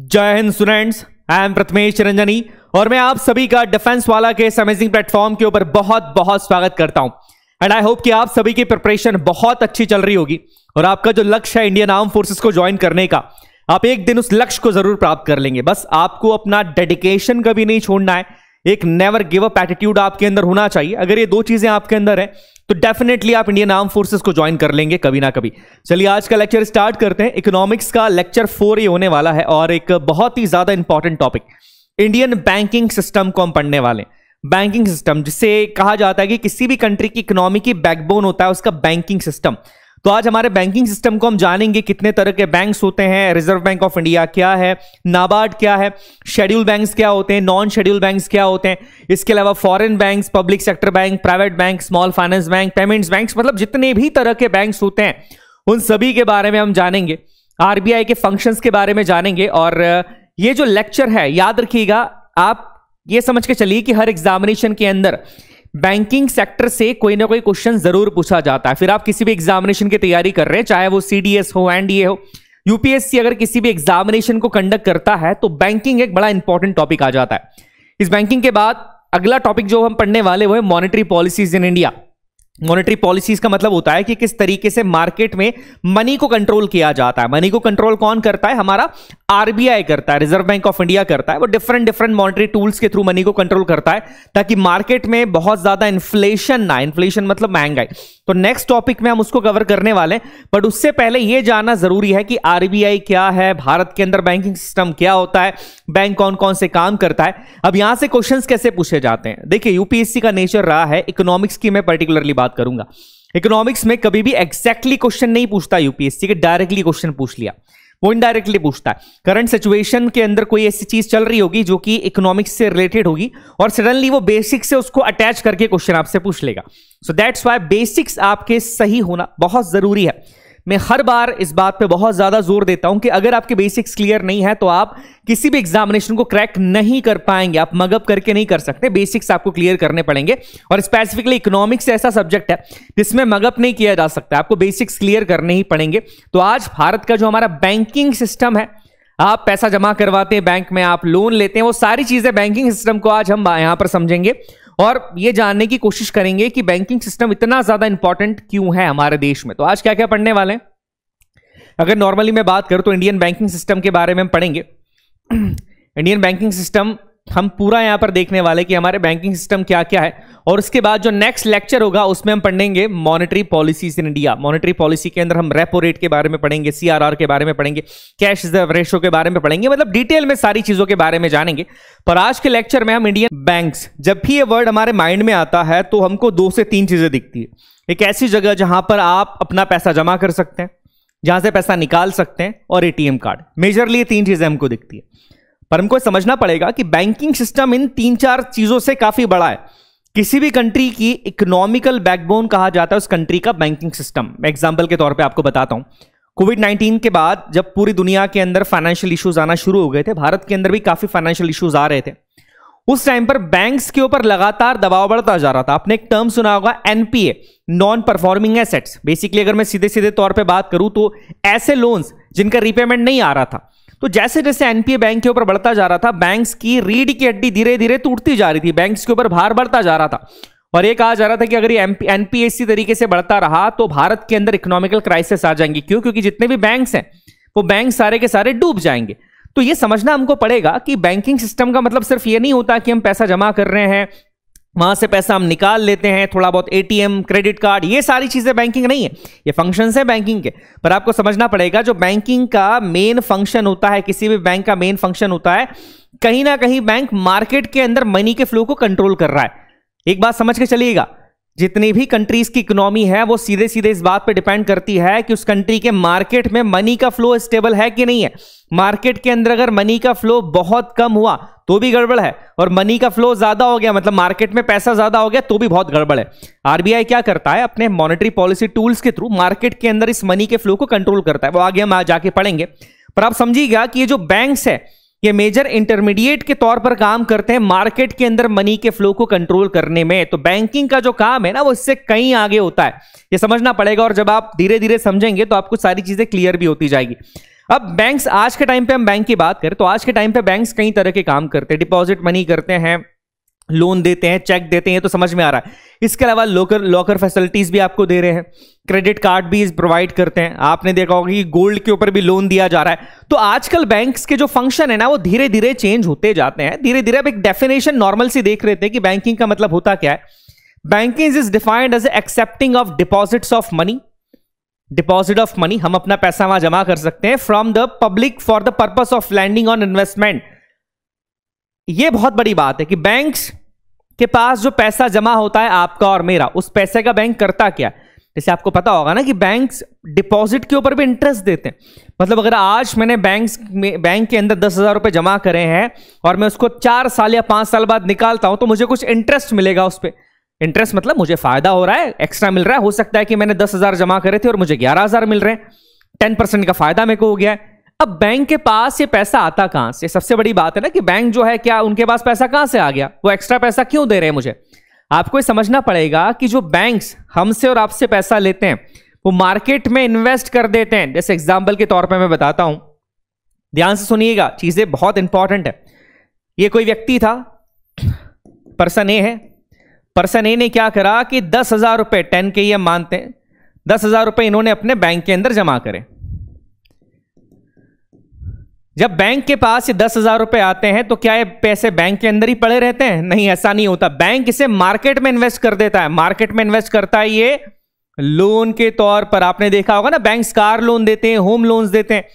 जय Hind students I am Prathamesh Ranjani और मैं आप सभी का डिफेंस वाला के अमेजिंग प्लेटफॉर्म के ऊपर बहुत बहुत स्वागत करता हूं एंड आई होप कि आप सभी की प्रिपरेशन बहुत अच्छी चल रही होगी और आपका जो लक्ष्य है इंडियन आर्म फोर्सेस को ज्वाइन करने का आप एक दिन उस लक्ष्य को जरूर प्राप्त कर लेंगे बस आपको अपना डेडिकेशन कभी नहीं छोड़ना है एक नेवर गिव अप एटीट्यूड आपके अंदर होना चाहिए अगर ये दो चीजें आपके अंदर है तो डेफिनेटली आप इंडियन आर्म फोर्सेस को ज्वाइन कर लेंगे कभी ना कभी चलिए आज का लेक्चर स्टार्ट करते हैं इकोनॉमिक्स का लेक्चर फोर ही होने वाला है और एक बहुत ही ज्यादा important topic Indian banking system को हम पढ़ने वाले बैंकिंग सिस्टम जिसे कहा जाता है कि किसी भी कंट्री की इकोनॉमी की बैकबोन होता है उसका बैंकिंग सिस्टम तो आज हमारे बैंकिंग सिस्टम को हम जानेंगे कितने तरह के बैंक्स होते हैं रिजर्व बैंक ऑफ इंडिया क्या है नाबार्ड क्या है शेड्यूल बैंक्स क्या होते हैं नॉन शेड्यूल बैंक्स क्या होते हैं इसके अलावा foreign banks public sector bank private bank small finance bank payments bank मतलब जितने भी तरह के बैंक्स होते हैं उन सभी के बारे में हम जानेंगे आरबीआई के फंक्शंस के बारे में जानेंगे और ये जो लेक्चर है याद रखिएगा आप ये समझ के चलिए कि हर एग्जामिनेशन के अंदर बैंकिंग सेक्टर से कोई ना कोई क्वेश्चन जरूर पूछा जाता है फिर आप किसी भी एग्जामिनेशन की तैयारी कर रहे हैं चाहे वो सीडीएस हो एनडीए हो यूपीएससी अगर किसी भी एग्जामिनेशन को कंडक्ट करता है तो बैंकिंग एक बड़ा इंपॉर्टेंट टॉपिक आ जाता है इस बैंकिंग के बाद अगला टॉपिक जो हम पढ़ने वाले वो है monetary policies in India monetary policies का मतलब होता है कि किस तरीके से मार्केट में मनी को कंट्रोल किया जाता है मनी को कंट्रोल कौन करता है हमारा आरबीआई करता है रिजर्व बैंक ऑफ इंडिया करता है वो डिफरेंट डिफरेंट मॉनिटरी टूल्स के थ्रू मनी को कंट्रोल करता है ताकि मार्केट में बहुत ज्यादा इन्फ्लेशन ना इन्फ्लेशन मतलब महंगाई तो नेक्स्ट टॉपिक में हम उसको कवर करने वाले हैं बट उससे पहले यह जानना जरूरी है कि आरबीआई क्या है भारत के अंदर बैंकिंग सिस्टम क्या होता है बैंक कौन कौन से काम करता है अब यहां से क्वेश्चन कैसे पूछे जाते हैं देखिए यूपीएससी का नेचर रहा है इकोनॉमिक्स की मैं पर्टिकुलरली बात बात करूंगा इकोनॉमिक्स में कभी भी एक्जैक्टली क्वेश्चन नहीं पूछता यूपीएससी के डायरेक्टली क्वेश्चन पूछ लिया वो इनडायरेक्टली पूछता है करंट सिचुएशन के अंदर कोई ऐसी चीज चल रही होगी जो कि इकोनॉमिक्स से रिलेटेड होगी और सडनली वो बेसिक से उसको अटैच करके क्वेश्चन आपसे पूछ लेगा सो दैट्स वाई बेसिक्स आपके सही होना बहुत जरूरी है मैं हर बार इस बात पे बहुत ज़्यादा जोर देता हूं कि अगर आपके बेसिक्स क्लियर नहीं है तो आप किसी भी एग्जामिनेशन को क्रैक नहीं कर पाएंगे आप मगअप करके नहीं कर सकते बेसिक्स आपको क्लियर करने पड़ेंगे और स्पेसिफिकली इकोनॉमिक्स ऐसा सब्जेक्ट है जिसमें मगअप नहीं किया जा सकता आपको बेसिक्स क्लियर करने ही पड़ेंगे तो आज भारत का जो हमारा बैंकिंग सिस्टम है आप पैसा जमा करवाते हैं बैंक में आप लोन लेते हैं वो सारी चीज़ें बैंकिंग सिस्टम को आज हम यहाँ पर समझेंगे और ये जानने की कोशिश करेंगे कि बैंकिंग सिस्टम इतना ज्यादा इंपॉर्टेंट क्यों है हमारे देश में तो आज क्या क्या पढ़ने वाले हैं अगर नॉर्मली मैं बात करूं तो इंडियन बैंकिंग सिस्टम के बारे में हम पढ़ेंगे इंडियन बैंकिंग सिस्टम हम पूरा यहां पर देखने वाले कि हमारे बैंकिंग सिस्टम क्या क्या है और उसके बाद जो नेक्स्ट लेक्चर होगा उसमें हम पढ़ेंगे monetary policies in India monetary policy के अंदर हम रेपो रेट के बारे में पढ़ेंगे सीआरआर के बारे में पढ़ेंगे कैश रिजर्व रेशो के बारे में पढ़ेंगे मतलब डिटेल में सारी चीजों के बारे में जानेंगे पर आज के लेक्चर में हम इंडियन बैंक जब भी ये वर्ड हमारे माइंड में आता है तो हमको दो से तीन चीजें दिखती है एक ऐसी जगह जहां पर आप अपना पैसा जमा कर सकते हैं जहां से पैसा निकाल सकते हैं और एटीएम कार्ड मेजरली तीन चीजें हमको दिखती है पर हमको समझना पड़ेगा कि बैंकिंग सिस्टम इन तीन चार चीजों से काफी बड़ा है किसी भी कंट्री की इकोनॉमिकल बैकबोन कहा जाता है उस कंट्री का बैंकिंग सिस्टम एग्जाम्पल के तौर पर आपको बताता हूं कोविड 19 के बाद जब पूरी दुनिया के अंदर फाइनेंशियल इश्यूज आना शुरू हो गए थे भारत के अंदर भी काफ़ी फाइनेंशियल इश्यूज आ रहे थे उस टाइम पर बैंक्स के ऊपर लगातार दबाव बढ़ता जा रहा था आपने एक टर्म सुना होगा NPA non performing assets basically अगर मैं सीधे सीधे तौर पर बात करूं तो ऐसे लोन्स जिनका रिपेमेंट नहीं आ रहा था तो जैसे जैसे एनपीए बैंक के ऊपर बढ़ता जा रहा था बैंक्स की रीढ़ की हड्डी धीरे धीरे टूटती जा रही थी बैंक्स के ऊपर भार बढ़ता जा रहा था और ये कहा जा रहा था कि अगर ये एनपीए इसी तरीके से बढ़ता रहा तो भारत के अंदर इकोनॉमिकल क्राइसिस आ जाएंगे क्यों क्योंकि जितने भी बैंक्स हैं वो बैंक सारे के सारे डूब जाएंगे तो ये समझना हमको पड़ेगा कि बैंकिंग सिस्टम का मतलब सिर्फ ये नहीं होता कि हम पैसा जमा कर रहे हैं वहां से पैसा हम निकाल लेते हैं थोड़ा बहुत एटीएम क्रेडिट कार्ड ये सारी चीजें बैंकिंग नहीं है ये फंक्शन है बैंकिंग के पर आपको समझना पड़ेगा जो बैंकिंग का मेन फंक्शन होता है किसी भी बैंक का मेन फंक्शन होता है कहीं ना कहीं बैंक मार्केट के अंदर मनी के फ्लो को कंट्रोल कर रहा है एक बात समझ के चलिएगा जितनी भी कंट्रीज की इकोनॉमी है वो सीधे सीधे इस बात पे डिपेंड करती है कि उस कंट्री के मार्केट में मनी का फ्लो स्टेबल है कि नहीं है मार्केट के अंदर अगर मनी का फ्लो बहुत कम हुआ तो भी गड़बड़ है और मनी का फ्लो ज्यादा हो गया मतलब मार्केट में पैसा ज्यादा हो गया तो भी बहुत गड़बड़ है आरबीआई क्या करता है अपने मॉनेटरी पॉलिसी टूल्स के थ्रू मार्केट के अंदर इस मनी के फ्लो को कंट्रोल करता है वो आगे हम जाके पढ़ेंगे पर आप समझिएगा कि ये जो बैंक्स है ये मेजर इंटरमीडिएट के तौर पर काम करते हैं मार्केट के अंदर मनी के फ्लो को कंट्रोल करने में तो बैंकिंग का जो काम है ना वो इससे कहीं आगे होता है ये समझना पड़ेगा और जब आप धीरे धीरे समझेंगे तो आपको सारी चीजें क्लियर भी होती जाएगी अब बैंक्स आज के टाइम पे हम बैंक की बात करें तो आज के टाइम पे बैंक्स कई तरह के काम करते हैं डिपॉजिट मनी करते हैं लोन देते हैं चेक देते हैं तो समझ में आ रहा है इसके अलावा लॉकर लॉकर फैसिलिटीज भी आपको दे रहे हैं क्रेडिट कार्ड भी प्रोवाइड करते हैं आपने देखा होगा कि गोल्ड के ऊपर भी लोन दिया जा रहा है तो आजकल बैंक्स के जो फंक्शन है ना वो धीरे धीरे चेंज होते जाते हैं धीरे धीरे अब एक डेफिनेशन नॉर्मल सी देख रहे थे कि बैंकिंग का मतलब होता क्या है banking is defined as accepting of deposits of money deposit of money हम अपना पैसा वहां जमा कर सकते हैं from the public for the purpose of lending on investment यह बहुत बड़ी बात है कि बैंक के पास जो पैसा जमा होता है आपका और मेरा उस पैसे का बैंक करता क्या जैसे आपको पता होगा ना कि बैंक डिपॉजिट के ऊपर भी इंटरेस्ट देते हैं मतलब अगर आज मैंने बैंक में बैंक के अंदर दस हज़ार रुपये जमा करे हैं और मैं उसको चार साल या पांच साल बाद निकालता हूं तो मुझे कुछ इंटरेस्ट मिलेगा उस पर इंटरेस्ट मतलब मुझे फायदा हो रहा है एक्स्ट्रा मिल रहा है हो सकता है कि मैंने दस हजार जमा करे थे और मुझे ग्यारह हजार मिल रहे हैं टेन परसेंट का फायदा मेरे को हो गया है अब बैंक के पास ये पैसा आता कहां से सबसे बड़ी बात है ना कि बैंक जो है क्या उनके पास पैसा कहां से आ गया वो एक्स्ट्रा पैसा क्यों दे रहे हैं मुझे आपको ये समझना पड़ेगा कि जो बैंक हमसे और आपसे पैसा लेते हैं वो मार्केट में इन्वेस्ट कर देते हैं जैसे एग्जाम्पल के तौर पर मैं बताता हूं ध्यान से सुनिएगा चीजें बहुत इंपॉर्टेंट है ये कोई व्यक्ति था पर्सन ए है पर्सन ए ने क्या करा कि दस हजार रुपये टेन के ही हम मानते हैं दस हजार रुपये इन्होंने अपने बैंक के अंदर जमा करे जब बैंक के पास ये दस हजार रुपये आते हैं तो क्या ये पैसे बैंक के अंदर ही पड़े रहते हैं नहीं ऐसा नहीं होता बैंक इसे मार्केट में इन्वेस्ट कर देता है मार्केट में इन्वेस्ट करता है ये लोन के तौर पर आपने देखा होगा ना बैंक कार लोन देते हैं होम लोन्स देते हैं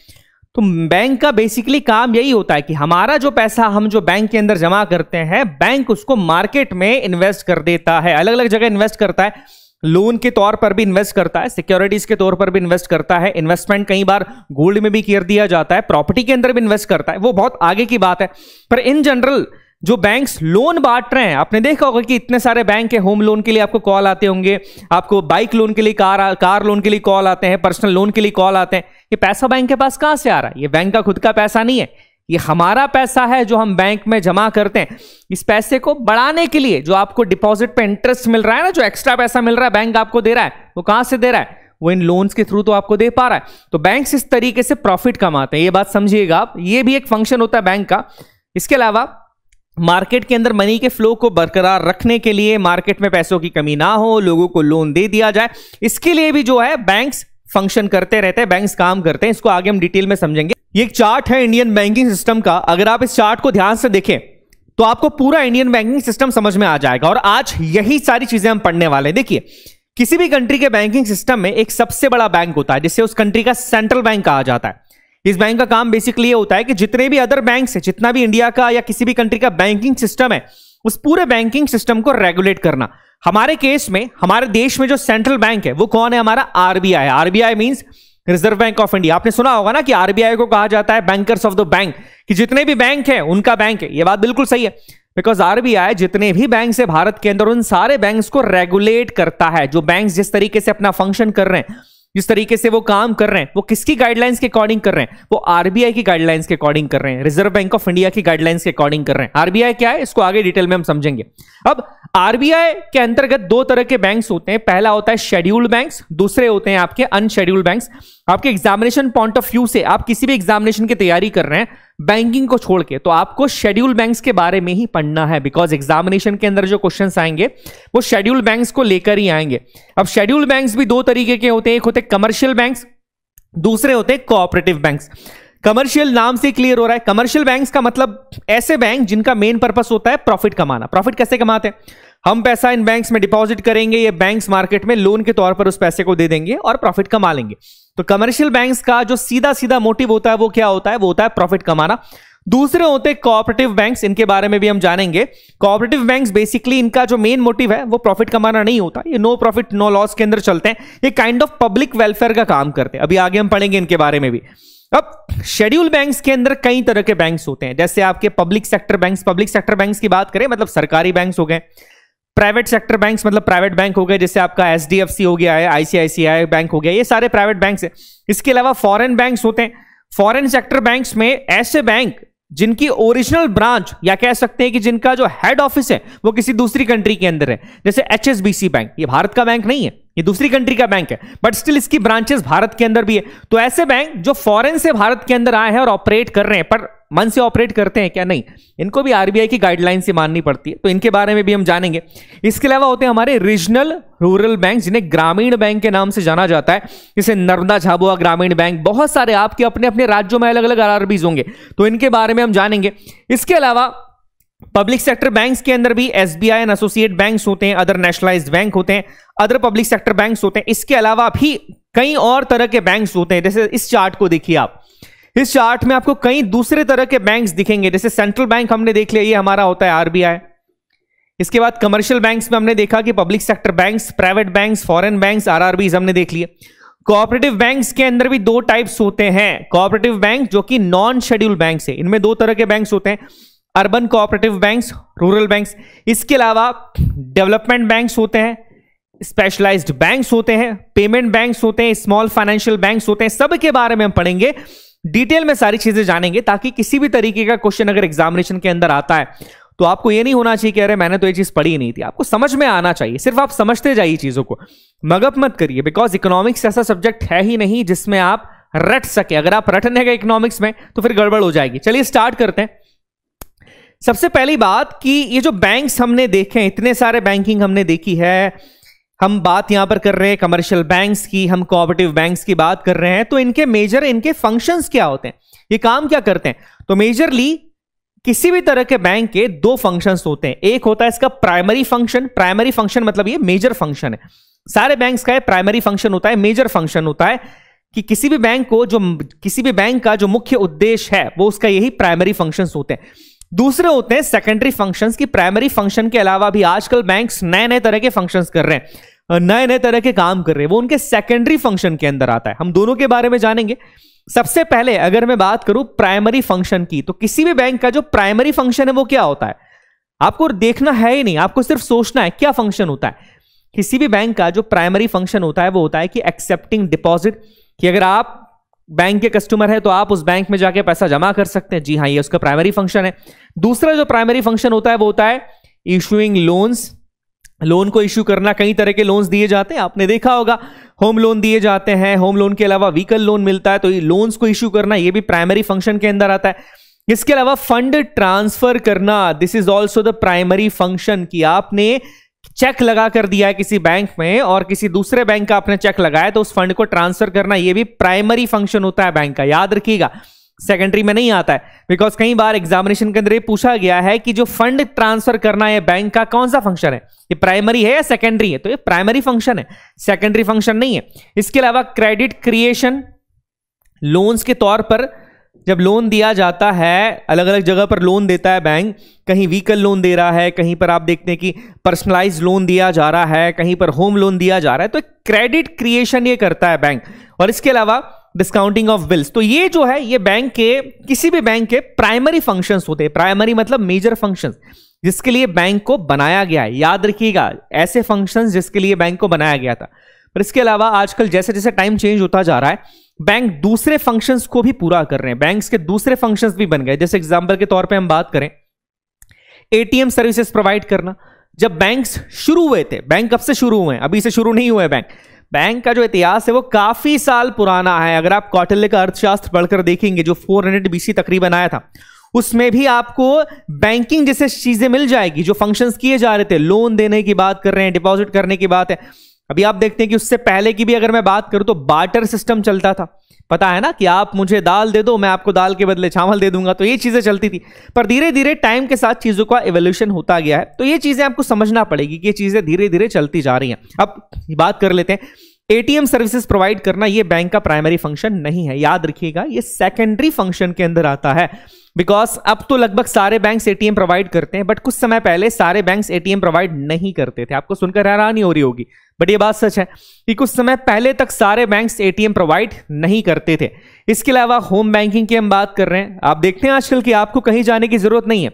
तो बैंक का बेसिकली काम यही होता है कि हमारा जो पैसा हम जो बैंक के अंदर जमा करते हैं बैंक उसको मार्केट में इन्वेस्ट कर देता है अलग अलग जगह इन्वेस्ट करता है लोन के तौर पर भी इन्वेस्ट करता है सिक्योरिटीज के तौर पर भी इन्वेस्ट करता है इन्वेस्टमेंट कई बार गोल्ड में भी कर दिया जाता है प्रॉपर्टी के अंदर भी इन्वेस्ट करता है वो बहुत आगे की बात है पर इन जनरल जो बैंक्स लोन बांट रहे हैं आपने देखा होगा कि इतने सारे बैंक है होम लोन के लिए आपको कॉल आते होंगे आपको बाइक लोन के लिए कार कार लोन के लिए कॉल आते हैं पर्सनल लोन के लिए कॉल आते हैं ये पैसा बैंक के पास कहां से आ रहा है ये बैंक का खुद का पैसा नहीं है ये हमारा पैसा है जो हम बैंक में जमा करते हैं इस पैसे को बढ़ाने के लिए जो आपको डिपॉजिट पे इंटरेस्ट मिल रहा है ना जो एक्स्ट्रा पैसा मिल रहा है बैंक आपको दे रहा है वो कहां से दे रहा है वो इन लोन्स के थ्रू तो आपको दे पा रहा है तो बैंक इस तरीके से प्रॉफिट कमाते हैं ये बात समझिएगा आप ये भी एक फंक्शन होता है बैंक का इसके अलावा मार्केट के अंदर मनी के फ्लो को बरकरार रखने के लिए मार्केट में पैसों की कमी ना हो लोगों को लोन दे दिया जाए इसके लिए भी जो है बैंक्स फंक्शन करते रहते हैं बैंक्स काम करते हैं इसको आगे हम डिटेल में समझेंगे ये एक चार्ट है इंडियन बैंकिंग सिस्टम का अगर आप इस चार्ट को ध्यान से देखें तो आपको पूरा इंडियन बैंकिंग सिस्टम समझ में आ जाएगा और आज यही सारी चीजें हम पढ़ने वाले हैं देखिए किसी भी कंट्री के बैंकिंग सिस्टम में एक सबसे बड़ा बैंक होता है जिसे उस कंट्री का सेंट्रल बैंक कहा जाता है इस बैंक का काम बेसिकली ये होता है कि जितने भी अदर बैंक है जितना भी इंडिया का या किसी भी कंट्री का बैंकिंग सिस्टम है उस पूरे बैंकिंग सिस्टम को रेगुलेट करना हमारे केस में हमारे देश में जो सेंट्रल बैंक है वो कौन है हमारा RBI RBI means Reserve bank of India आपने सुना होगा ना कि आरबीआई को कहा जाता है बैंकर्स ऑफ द बैंक कि जितने भी बैंक है उनका बैंक है ये बात बिल्कुल सही है बिकॉज आरबीआई जितने भी बैंक है भारत के अंदर उन सारे बैंक को रेगुलेट करता है जो बैंक जिस तरीके से अपना फंक्शन कर रहे हैं जिस तरीके से वो काम कर रहे हैं वो किसकी गाइडलाइंस के अकॉर्डिंग कर रहे हैं वो आरबीआई की गाइडलाइंस के अकॉर्डिंग कर रहे हैं रिजर्व बैंक ऑफ इंडिया की गाइडलाइंस के अकॉर्डिंग कर रहे हैं आरबीआई क्या है इसको आगे डिटेल में हम समझेंगे अब आरबीआई के अंतर्गत दो तरह के बैंक्स होते हैं पहला होता है शेड्यूल्ड बैंक दूसरे होते हैं आपके अनशेड्यूल्ड बैंक आपके एग्जामिनेशन पॉइंट ऑफ व्यू से आप किसी भी एग्जामिनेशन की तैयारी कर रहे हैं बैंकिंग को छोड़ के तो आपको शेड्यूल बैंक्स के बारे में ही पढ़ना है बिकॉज एग्जामिनेशन के अंदर जो क्वेश्चंस आएंगे वो शेड्यूल बैंक्स को लेकर ही आएंगे अब शेड्यूल बैंक्स भी दो तरीके के होते हैं एक होते कमर्शियल बैंक्स दूसरे होते हैं कोऑपरेटिव बैंक्स कमर्शियल नाम से क्लियर हो रहा है कमर्शियल बैंक्स का मतलब ऐसे बैंक जिनका मेन पर्पस होता है प्रॉफिट कमाना प्रॉफिट कैसे कमाते हैं हम पैसा इन बैंक्स में डिपॉजिट करेंगे ये बैंक्स मार्केट में लोन के तौर पर उस पैसे को दे देंगे और प्रॉफिट कमा लेंगे तो कमर्शियल बैंक्स का जो सीधा सीधा मोटिव होता है वो क्या होता है वो होता है प्रॉफिट कमाना दूसरे होते हैं कोऑपरेटिव बैंक्स इनके बारे में भी हम जानेंगे कोऑपरेटिव बैंक्स बेसिकली इनका जो मेन मोटिव है वो प्रॉफिट कमाना नहीं होता ये नो प्रॉफिट नो लॉस के अंदर चलते हैं ये काइंड ऑफ पब्लिक वेलफेयर का काम करते हैं अभी आगे हम पढ़ेंगे इनके बारे में भी अब शेड्यूल बैंक्स के अंदर कई तरह के बैंक्स होते हैं जैसे आपके public sector banks public sector banks की बात करें मतलब सरकारी बैंक्स हो गए प्राइवेट सेक्टर बैंक्स मतलब प्राइवेट बैंक हो गए जैसे आपका एच हो गया है आईसीआईसीआई बैंक हो गया ये सारे प्राइवेट बैंक्स है इसके अलावा फॉरेन बैंक्स होते हैं फॉरेन सेक्टर बैंक्स में ऐसे बैंक जिनकी ओरिजिनल ब्रांच या कह सकते हैं कि जिनका जो हेड ऑफिस है वो किसी दूसरी कंट्री के अंदर है जैसे एच बैंक ये भारत का बैंक नहीं है ये दूसरी कंट्री का बैंक है बट स्टिल इसकी ब्रांचेस भारत के अंदर भी है तो ऐसे बैंक जो फॉरेन से भारत के अंदर आए हैं और ऑपरेट कर रहे हैं पर मन से ऑपरेट करते हैं क्या नहीं इनको भी आरबीआई की गाइडलाइन से माननी पड़ती है तो इनके बारे में भी हम जानेंगे इसके अलावा होते हैं हमारे रीजनल रूरल बैंक जिन्हें ग्रामीण बैंक के नाम से जाना जाता है जैसे नर्मदा झाबुआ ग्रामीण बैंक बहुत सारे आपके अपने अपने राज्यों में अलग अलग आर होंगे तो इनके बारे में हम जानेंगे इसके अलावा पब्लिक सेक्टर बैंक्स के अंदर भी S B I and associate banks होते हैं अदर नेशनलाइज बैंक होते हैं अदर पब्लिक सेक्टर बैंक्स होते हैं इसके अलावा भी कई और तरह के बैंक्स होते हैं जैसे इस चार्ट को देखिए आप इस चार्ट में आपको कई दूसरे तरह के बैंक्स दिखेंगे जैसे सेंट्रल बैंक हमने देख लिया ये हमारा होता है आरबीआई इसके बाद कमर्शियल बैंक्स में हमने देखा कि public sector banks private banks foreign banks RRBs हमने देख लिए कोऑपरेटिव बैंक्स के अंदर भी दो टाइप्स होते हैं कोऑपरेटिव बैंक जो कि नॉन शेड्यूल बैंक्स है इनमें दो तरह के बैंक्स होते हैं urban cooperative banks rural banks इसके अलावा डेवलपमेंट बैंक्स होते हैं स्पेशलाइज्ड बैंक्स होते हैं पेमेंट बैंक्स होते हैं स्मॉल फाइनेंशियल बैंक्स होते हैं सब के बारे में हम पढ़ेंगे डिटेल में सारी चीजें जानेंगे ताकि किसी भी तरीके का क्वेश्चन अगर एग्जामिनेशन के अंदर आता है तो आपको ये नहीं होना चाहिए कि अरे मैंने तो ये चीज पढ़ी नहीं थी आपको समझ में आना चाहिए सिर्फ आप समझते जाइए चीजों को मगप मत करिए बिकॉज इकोनॉमिक्स ऐसा सब्जेक्ट है ही नहीं जिसमें आप रट सके अगर आप रटने का इकोनॉमिक्स में तो फिर गड़बड़ हो जाएगी चलिए स्टार्ट करते हैं सबसे पहली बात कि ये जो बैंक्स हमने देखे हैं इतने सारे बैंकिंग हमने देखी है हम बात यहां पर कर रहे हैं कमर्शियल बैंक्स की हम कोऑपरेटिव बैंक्स की बात कर रहे हैं तो इनके मेजर इनके फंक्शंस क्या होते हैं ये काम क्या करते हैं तो मेजरली किसी भी तरह के बैंक के दो फंक्शंस होते हैं एक होता है इसका प्राइमरी फंक्शन प्राइमरी फंक्शन मतलब ये मेजर फंक्शन है सारे बैंक का प्राइमरी फंक्शन होता है मेजर फंक्शन होता है कि किसी भी बैंक को जो किसी भी बैंक का जो मुख्य उद्देश्य है वो उसका यही प्राइमरी फंक्शंस होते हैं दूसरे होते हैं सेकेंडरी फंक्शंस की प्राइमरी फंक्शन के अलावा भी आजकल बैंक्स नए नए तरह के फंक्शंस कर रहे हैं नए नए तरह के काम कर रहे हैं वो उनके सेकेंडरी फंक्शन के अंदर आता है हम दोनों के बारे में जानेंगे सबसे पहले अगर मैं बात करूं प्राइमरी फंक्शन की तो किसी भी बैंक का जो प्राइमरी फंक्शन है वो क्या होता है आपको देखना है ही नहीं आपको सिर्फ सोचना है क्या फंक्शन होता है किसी भी बैंक का जो प्राइमरी फंक्शन होता है वो होता है कि एक्सेप्टिंग डिपॉजिट कि अगर आप बैंक के कस्टमर है तो आप उस बैंक में जाके पैसा जमा कर सकते हैं जी हाँ ये उसका प्राइमरी फंक्शन है दूसरा जो प्राइमरी फंक्शन होता है वो होता है इशूइंग लोन्स लोन को इशू करना कई तरह के लोन्स दिए जाते हैं आपने देखा होगा होम लोन दिए जाते हैं होम लोन के अलावा व्हीकल लोन मिलता है तो ये लोन्स को इशू करना ये भी प्राइमरी फंक्शन के अंदर आता है इसके अलावा फंड ट्रांसफर करना this is also the primary function कि आपने चेक लगा कर दिया है किसी बैंक में और किसी दूसरे बैंक का आपने चेक लगाया तो उस फंड को ट्रांसफर करना यह भी प्राइमरी फंक्शन होता है बैंक का याद रखिएगा सेकेंडरी में नहीं आता है बिकॉज कई बार एग्जामिनेशन के अंदर ये पूछा गया है कि जो फंड ट्रांसफर करना है बैंक का कौन सा फंक्शन है ये प्राइमरी है या सेकेंडरी है तो ये प्राइमरी फंक्शन है सेकेंडरी फंक्शन नहीं है इसके अलावा क्रेडिट क्रिएशन लोन्स के तौर पर जब लोन दिया जाता है अलग अलग जगह पर लोन देता है बैंक कहीं व्हीकल लोन दे रहा है कहीं पर आप देखते हैं कि पर्सनलाइज लोन दिया जा रहा है कहीं पर होम लोन दिया जा रहा है तो क्रेडिट क्रिएशन ये करता है बैंक और इसके अलावा डिस्काउंटिंग ऑफ बिल्स तो ये जो है ये बैंक के किसी भी बैंक के प्राइमरी फंक्शंस होते हैं प्राइमरी मतलब मेजर फंक्शंस जिसके लिए बैंक को बनाया गया है याद रखिएगा ऐसे फंक्शंस जिसके लिए बैंक को बनाया गया था पर इसके अलावा आजकल जैसे जैसे टाइम चेंज होता जा रहा है बैंक दूसरे फंक्शंस को भी पूरा कर रहे हैं बैंक्स के दूसरे फंक्शंस भी बन गए जैसे एग्जांपल के तौर पे हम बात करें एटीएम सर्विसेज प्रोवाइड करना जब बैंक्स शुरू हुए थे बैंक कब से शुरू हुए अभी से शुरू नहीं हुए बैंक बैंक का जो इतिहास है वो काफी साल पुराना है अगर आप कौटल्य का अर्थशास्त्र पढ़कर देखेंगे जो फोर हंड्रेड बीसी तकरीबन आया था उसमें भी आपको बैंकिंग जैसे चीजें मिल जाएगी जो फंक्शंस किए जा रहे थे लोन देने की बात कर रहे हैं डिपॉजिट करने की बात है अभी आप देखते हैं कि उससे पहले की भी अगर मैं बात करूं तो बार्टर सिस्टम चलता था पता है ना कि आप मुझे दाल दे दो मैं आपको दाल के बदले चावल दे दूंगा तो ये चीज़ें चलती थी पर धीरे धीरे टाइम के साथ चीज़ों का एवोल्यूशन होता गया है तो ये चीज़ें आपको समझना पड़ेगी कि ये चीज़ें धीरे धीरे चलती जा रही हैं अब बात कर लेते हैं एटीएम सर्विसेज प्रोवाइड करना ये बैंक का प्राइमरी फंक्शन नहीं है याद रखिएगा ये सेकेंडरी फंक्शन के अंदर आता है बिकॉज अब तो लगभग सारे बैंक्स एटीएम प्रोवाइड करते हैं बट कुछ समय पहले सारे बैंक्स एटीएम प्रोवाइड नहीं करते थे आपको सुनकर हैरानी हो रही होगी बट ये बात सच है कि कुछ समय पहले तक सारे बैंक्स एटीएम प्रोवाइड नहीं करते थे इसके अलावा होम बैंकिंग की हम बात कर रहे हैं आप देखते हैं आजकल कि आपको कहीं जाने की जरूरत नहीं है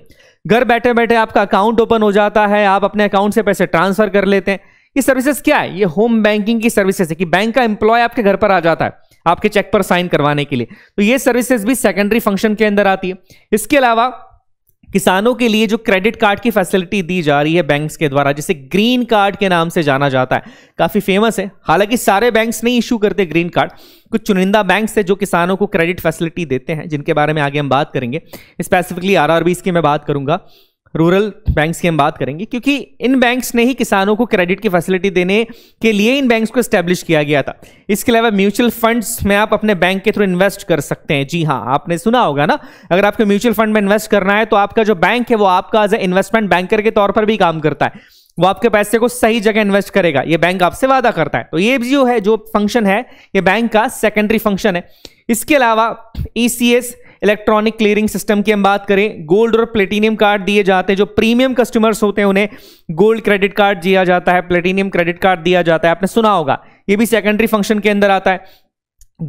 घर बैठे बैठे आपका अकाउंट ओपन हो जाता है आप अपने अकाउंट से पैसे ट्रांसफर कर लेते हैं ये सर्विसेज क्या है ये होम बैंकिंग की सर्विसेज है कि बैंक का एम्प्लॉय आपके घर पर आ जाता है आपके चेक पर साइन करवाने के लिए तो ये सर्विसेज भी सेकेंडरी फंक्शन के अंदर आती है इसके अलावा किसानों के लिए जो क्रेडिट कार्ड की फैसिलिटी दी जा रही है बैंक्स के द्वारा जिसे ग्रीन कार्ड के नाम से जाना जाता है काफ़ी फेमस है हालांकि सारे बैंक्स नहीं इशू करते ग्रीन कार्ड कुछ चुनिंदा बैंक्स है जो किसानों को क्रेडिट फैसिलिटी देते हैं जिनके बारे में आगे हम बात करेंगे स्पेसिफिकली आर की मैं बात करूंगा रूरल बैंक्स की हम बात करेंगे क्योंकि इन बैंक्स ने ही किसानों को क्रेडिट की फैसिलिटी देने के लिए इन बैंक्स को स्टैब्लिश किया गया था इसके अलावा म्यूचुअल फंड्स में आप अपने बैंक के थ्रू इन्वेस्ट कर सकते हैं जी हाँ आपने सुना होगा ना अगर आपको म्यूचुअल फंड में इन्वेस्ट करना है तो आपका जो बैंक है वो आपका एज ए इन्वेस्टमेंट बैंकर के तौर पर भी काम करता है वो आपके पैसे को सही जगह इन्वेस्ट करेगा ये बैंक आपसे वादा करता है तो ये जो है जो फंक्शन है ये बैंक का सेकेंडरी फंक्शन है इसके अलावा E C S electronic clearing system की हम बात करें गोल्ड और प्लेटिनियम कार्ड दिए जाते हैं जो प्रीमियम कस्टमर्स होते हैं उन्हें गोल्ड क्रेडिट कार्ड दिया जाता है प्लेटिनियम क्रेडिट कार्ड दिया जाता है आपने सुना होगा ये भी सेकेंडरी फंक्शन के अंदर आता है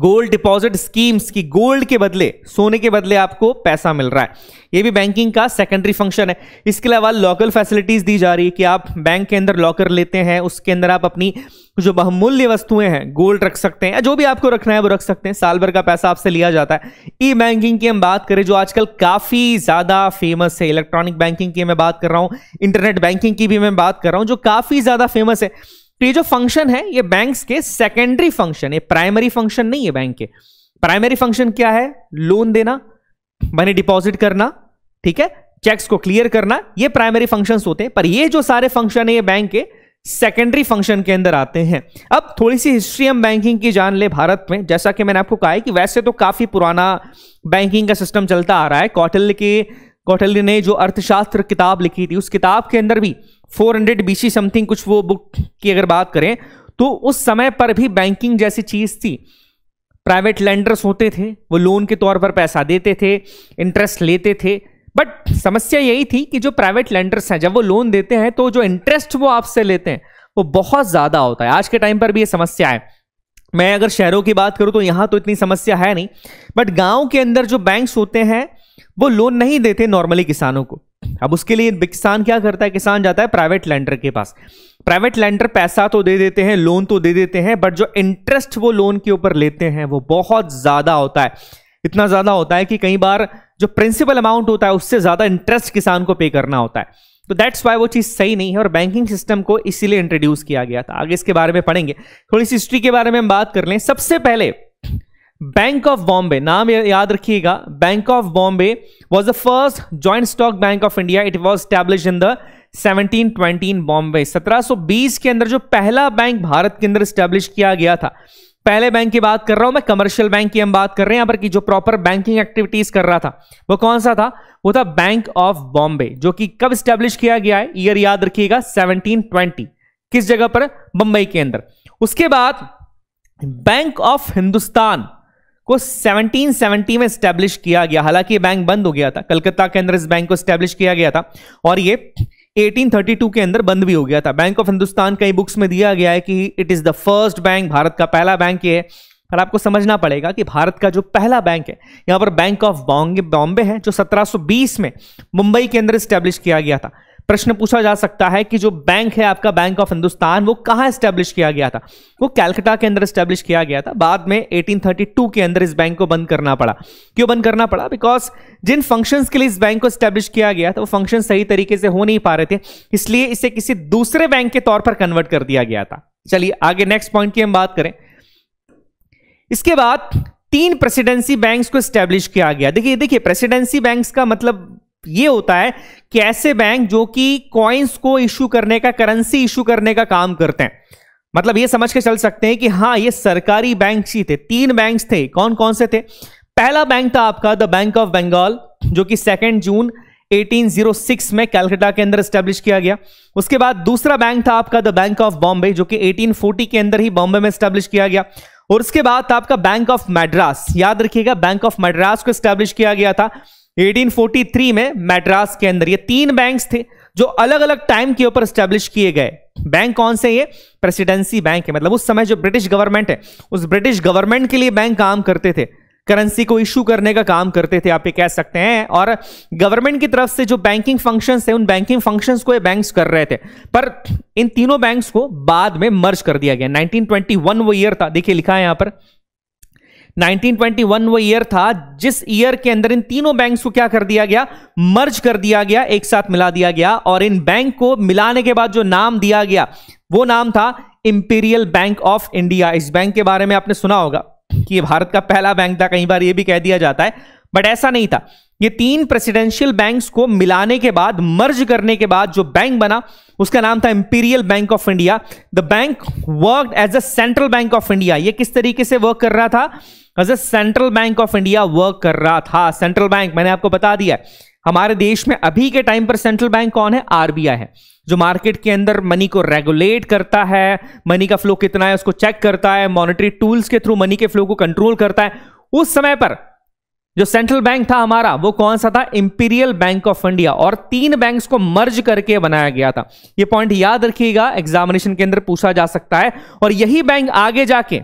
गोल्ड डिपॉजिट स्कीम्स की गोल्ड के बदले सोने के बदले आपको पैसा मिल रहा है ये भी बैंकिंग का सेकेंडरी फंक्शन है इसके अलावा लॉकर फैसिलिटीज दी जा रही है कि आप बैंक के अंदर लॉकर लेते हैं उसके अंदर आप अपनी जो बहुमूल्य वस्तुएं हैं गोल्ड रख सकते हैं या जो भी आपको रखना है वो रख सकते हैं साल भर का पैसा आपसे लिया जाता है ई बैंकिंग की हम बात करें जो आजकल काफ़ी ज़्यादा फेमस है इलेक्ट्रॉनिक बैंकिंग की मैं बात कर रहा हूँ इंटरनेट बैंकिंग की भी मैं बात कर रहा हूँ जो काफ़ी ज़्यादा फेमस है तो ये जो फंक्शन है ये बैंक्स के सेकेंडरी फंक्शन ये प्राइमरी फंक्शन नहीं है बैंक के प्राइमरी फंक्शन क्या है लोन देना मनी डिपॉजिट करना ठीक है चेक्स को क्लियर करना ये प्राइमरी फंक्शन होते हैं पर ये जो सारे फंक्शन है ये बैंक के सेकेंडरी फंक्शन के अंदर आते हैं अब थोड़ी सी हिस्ट्री हम बैंकिंग की जान ले भारत में जैसा कि मैंने आपको कहा है कि वैसे तो काफ़ी पुराना बैंकिंग का सिस्टम चलता आ रहा है कौटल्य के कौटल्य ने जो अर्थशास्त्र किताब लिखी थी उस किताब के अंदर भी फोर हंड्रेड बीसी समथिंग कुछ वो बुक की अगर बात करें तो उस समय पर भी बैंकिंग जैसी चीज़ थी प्राइवेट लैंडर्स होते थे वो लोन के तौर पर पैसा देते थे इंटरेस्ट लेते थे बट समस्या यही थी कि जो प्राइवेट लैंडर्स हैं जब वो लोन देते हैं तो जो इंटरेस्ट वो आपसे लेते हैं वो बहुत ज़्यादा होता है आज के टाइम पर भी ये समस्या है मैं अगर शहरों की बात करूँ तो यहाँ तो इतनी समस्या है नहीं बट गाँव के अंदर जो बैंक्स होते हैं वो लोन नहीं देते नॉर्मली किसानों को अब उसके लिए किसान क्या करता है किसान जाता है प्राइवेट लैंडर के पास प्राइवेट लैंडर पैसा तो दे देते हैं लोन तो दे देते हैं बट जो इंटरेस्ट वो लोन के ऊपर लेते हैं वो बहुत ज्यादा होता है इतना ज्यादा होता है कि कई बार जो प्रिंसिपल अमाउंट होता है उससे ज्यादा इंटरेस्ट किसान को पे करना होता है तो दैट्स वाई वो चीज़ सही नहीं है और बैंकिंग सिस्टम को इसीलिए इंट्रोड्यूस किया गया था आगे इसके बारे में पढ़ेंगे थोड़ी सी हिस्ट्री के बारे में हम बात कर लें सबसे पहले बैंक ऑफ बॉम्बे नाम याद रखिएगा bank of Bombay was the first joint stock bank of India it was establish in the 1720 Bombay 1720 के अंदर जो पहला बैंक भारत के अंदर स्टैब्लिश किया गया था पहले बैंक की बात कर रहा हूं मैं कमर्शियल बैंक की हम बात कर रहे हैं यहां पर कि जो प्रॉपर बैंकिंग एक्टिविटीज कर रहा था वो कौन सा था वो था बैंक ऑफ बॉम्बे जो कि कब स्टैब्लिश किया गया है ईयर याद रखिएगा 1720 किस जगह पर बंबई के अंदर उसके बाद बैंक ऑफ हिंदुस्तान को 1770 में स्टैब्लिश किया गया हालांकि ये बैंक बंद हो गया था कलकत्ता के अंदर इस बैंक को स्टैब्लिश किया गया था और ये 1832 के अंदर बंद भी हो गया था बैंक ऑफ हिंदुस्तान कई बुक्स में दिया गया है कि it is the first bank Bharat का पहला बैंक ये है पर आपको समझना पड़ेगा कि भारत का जो पहला बैंक है यहाँ पर बैंक ऑफ बॉम्बे है जो 1720 में मुंबई के अंदर स्टैब्लिश किया गया था प्रश्न पूछा जा सकता है कि जो बैंक है आपका बैंक ऑफ हिंदुस्तान वो कहाँ स्टैब्लिश किया गया था वो कैलकटा के अंदर स्टैब्लिश किया गया था बाद में 1832 के अंदर इस बैंक को बंद करना पड़ा क्यों बंद करना पड़ा बिकॉज जिन फंक्शंस के लिए इस बैंक को स्टैब्लिश किया गया था वो फंक्शन सही तरीके से हो नहीं पा रहे थे इसलिए इसे किसी दूसरे बैंक के तौर पर कन्वर्ट कर दिया गया था चलिए आगे नेक्स्ट पॉइंट की हम बात करें इसके बाद तीन प्रेसिडेंसी बैंक्स को स्टैब्लिश किया गया देखिए देखिए प्रेसिडेंसी बैंक्स का मतलब ये होता है कि ऐसे बैंक जो कि कॉइन्स को इश्यू करने का करेंसी इश्यू करने का काम करते हैं मतलब ये समझ के चल सकते हैं कि हाँ ये सरकारी बैंक ही थे तीन बैंक थे कौन कौन से थे पहला बैंक था आपका द बैंक ऑफ बंगाल जो कि सेकेंड जून 1806 में कैलकटा के अंदर स्टैब्लिश किया गया उसके बाद दूसरा बैंक था आपका द बैंक ऑफ बॉम्बे जो कि 1840 के अंदर ही बॉम्बे में स्टैब्लिश किया गया और उसके बाद था आपका बैंक ऑफ मैड्रास याद रखिएगा बैंक ऑफ मैड्रास को स्टैब्लिश किया गया था 1843 में मैड्रास के अंदर ये तीन बैंक्स थे जो अलग अलग टाइम के ऊपर स्टैब्लिश किए गए बैंक कौन से ये प्रेसिडेंसी बैंक है मतलब उस समय जो ब्रिटिश गवर्नमेंट है उस ब्रिटिश गवर्नमेंट के लिए बैंक काम करते थे करेंसी को इशू करने का काम करते थे आप ये कह सकते हैं और गवर्नमेंट की तरफ से जो बैंकिंग फंक्शन थे उन बैंकिंग फंक्शन को ये बैंक्स कर रहे थे पर इन तीनों बैंक्स को बाद में मर्ज कर दिया गया 1921 वो ईयर था देखिए लिखा है यहां पर 1921 वो ईयर था जिस ईयर के अंदर इन तीनों बैंक्स को क्या कर दिया गया मर्ज कर दिया गया एक साथ मिला दिया गया और इन बैंक को मिलाने के बाद जो नाम दिया गया वो नाम था इंपीरियल बैंक ऑफ इंडिया इस बैंक के बारे में आपने सुना होगा कि भारत का पहला बैंक था कई बार ये भी कह दिया जाता है बट ऐसा नहीं था ये तीन प्रेसिडेंशियल बैंक्स को मिलाने के बाद मर्ज करने के बाद जो बैंक बना उसका नाम था imperial bank of India the bank work as a central bank of India ये किस तरीके से वर्क कर रहा था हजरत central bank of India work कर रहा था सेंट्रल बैंक मैंने आपको बता दिया हमारे देश में अभी के टाइम पर सेंट्रल बैंक कौन है आरबीआई है जो मार्केट के अंदर मनी को रेगुलेट करता है मनी का फ्लो कितना है उसको चेक करता है मॉनिटरी टूल्स के थ्रू मनी के फ्लो को कंट्रोल करता है उस समय पर जो सेंट्रल बैंक था हमारा वो कौन सा था इंपीरियल बैंक ऑफ इंडिया और तीन बैंक्स को मर्ज करके बनाया गया था ये पॉइंट याद रखिएगा एग्जामिनेशन के अंदर पूछा जा सकता है और यही बैंक आगे जाके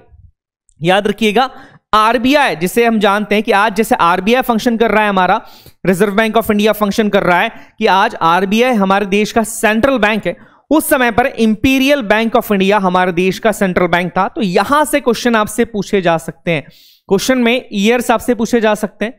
याद रखिएगा आरबीआई जिसे हम जानते हैं कि आज जैसे आरबीआई फंक्शन कर रहा है हमारा reserve bank of India function कर रहा है कि आज आरबीआई हमारे देश का सेंट्रल बैंक है उस समय पर इंपीरियल बैंक ऑफ इंडिया हमारे देश का सेंट्रल बैंक था तो यहां से क्वेश्चन आपसे पूछे जा सकते हैं क्वेश्चन में ईयर्स आपसे पूछे जा सकते हैं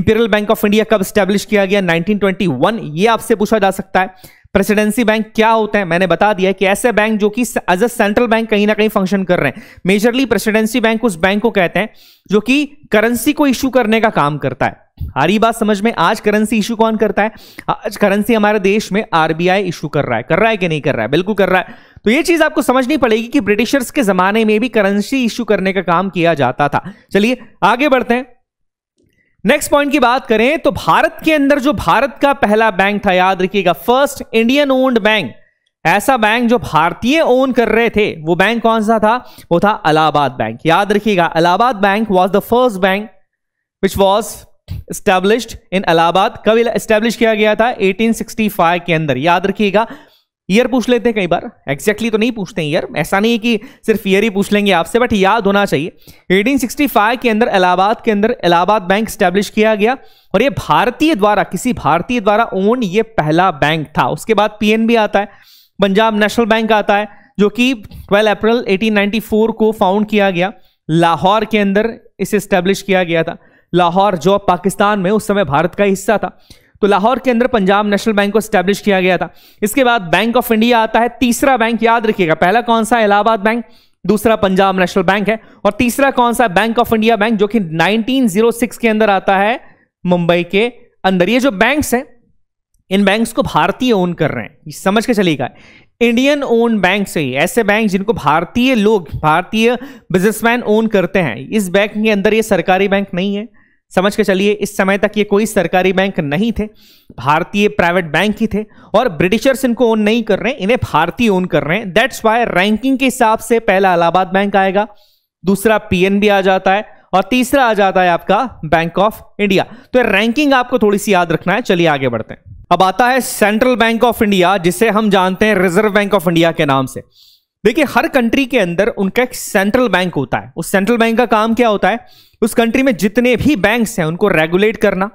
इंपीरियल बैंक ऑफ इंडिया कब स्टैब्लिश किया गया 1921 ये आपसे पूछा जा सकता है प्रेसिडेंसी बैंक क्या होते हैं मैंने बता दिया कि ऐसे बैंक जो कि एज अ सेंट्रल बैंक कहीं ना कहीं फंक्शन कर रहे हैं मेजरली प्रेसिडेंसी बैंक उस बैंक को कहते हैं जो कि करेंसी को इश्यू करने का काम करता है हरी बात समझ में आज करेंसी इशू कौन करता है आज करेंसी हमारे देश में आरबीआई इशू कर रहा है कर रहा है कि नहीं कर रहा है बिल्कुल कर रहा है तो ये चीज आपको समझनी पड़ेगी कि ब्रिटिशर्स के जमाने में भी करेंसी इशू करने का काम किया जाता था चलिए आगे बढ़ते हैं नेक्स्ट पॉइंट की बात करें तो भारत के अंदर जो भारत का पहला बैंक था याद रखिएगा फर्स्ट इंडियन ओन्ड बैंक ऐसा बैंक जो भारतीय ओन कर रहे थे वो बैंक कौन सा था वो था अलाहाबाद बैंक याद रखिएगा Allahabad bank was the first bank which was established in Allahabad कब स्टैब्लिश किया गया था 1865 के अंदर याद रखिएगा ईयर पूछ लेते हैं कई बार एग्जैक्टली तो नहीं पूछते ईयर ऐसा नहीं है कि सिर्फ ईयर ही पूछ लेंगे आपसे बट याद होना चाहिए 1865 के अंदर इलाहाबाद के अंदर इलाहाबाद बैंक स्टैब्लिश किया गया और ये भारतीय द्वारा किसी भारतीय द्वारा ओन ये पहला बैंक था उसके बाद पी आता है पंजाब नेशनल बैंक आता है जो कि 12 अप्रैल 1894 को फाउंड किया गया लाहौर के अंदर इसे स्टैब्लिश किया गया था लाहौर जो पाकिस्तान में उस समय भारत का हिस्सा था तो लाहौर के अंदर पंजाब नेशनल बैंक को स्टैब्लिश किया गया था इसके बाद बैंक ऑफ इंडिया आता है तीसरा बैंक याद रखिएगा पहला कौन सा इलाहाबाद बैंक दूसरा पंजाब नेशनल बैंक है और तीसरा कौन सा बैंक ऑफ इंडिया बैंक जो कि 1906 के अंदर आता है मुंबई के अंदर ये जो बैंक्स हैं इन बैंक्स को भारतीय ओन कर रहे हैं समझ के चलिएगा इंडियन ओन बैंक से ही ऐसे बैंक जिनको भारतीय लोग भारतीय बिजनेसमैन ओन करते हैं इस बैंक के अंदर ये सरकारी बैंक नहीं है समझ के चलिए इस समय तक ये कोई सरकारी बैंक नहीं थे भारतीय प्राइवेट बैंक ही थे और ब्रिटिशर्स इनको ओन नहीं कर रहे हैं इन्हें भारतीय ओन कर रहे हैं दैट्स वाई रैंकिंग के हिसाब से पहला इलाहाबाद बैंक आएगा दूसरा पीएनबी आ जाता है और तीसरा आ जाता है आपका बैंक ऑफ इंडिया तो रैंकिंग आपको थोड़ी सी याद रखना है चलिए आगे बढ़ते हैं अब आता है सेंट्रल बैंक ऑफ इंडिया जिसे हम जानते हैं रिजर्व बैंक ऑफ इंडिया के नाम से देखिए हर कंट्री के अंदर उनका एक सेंट्रल बैंक होता है उस सेंट्रल बैंक का काम क्या होता है उस कंट्री में जितने भी बैंक्स हैं उनको रेगुलेट करना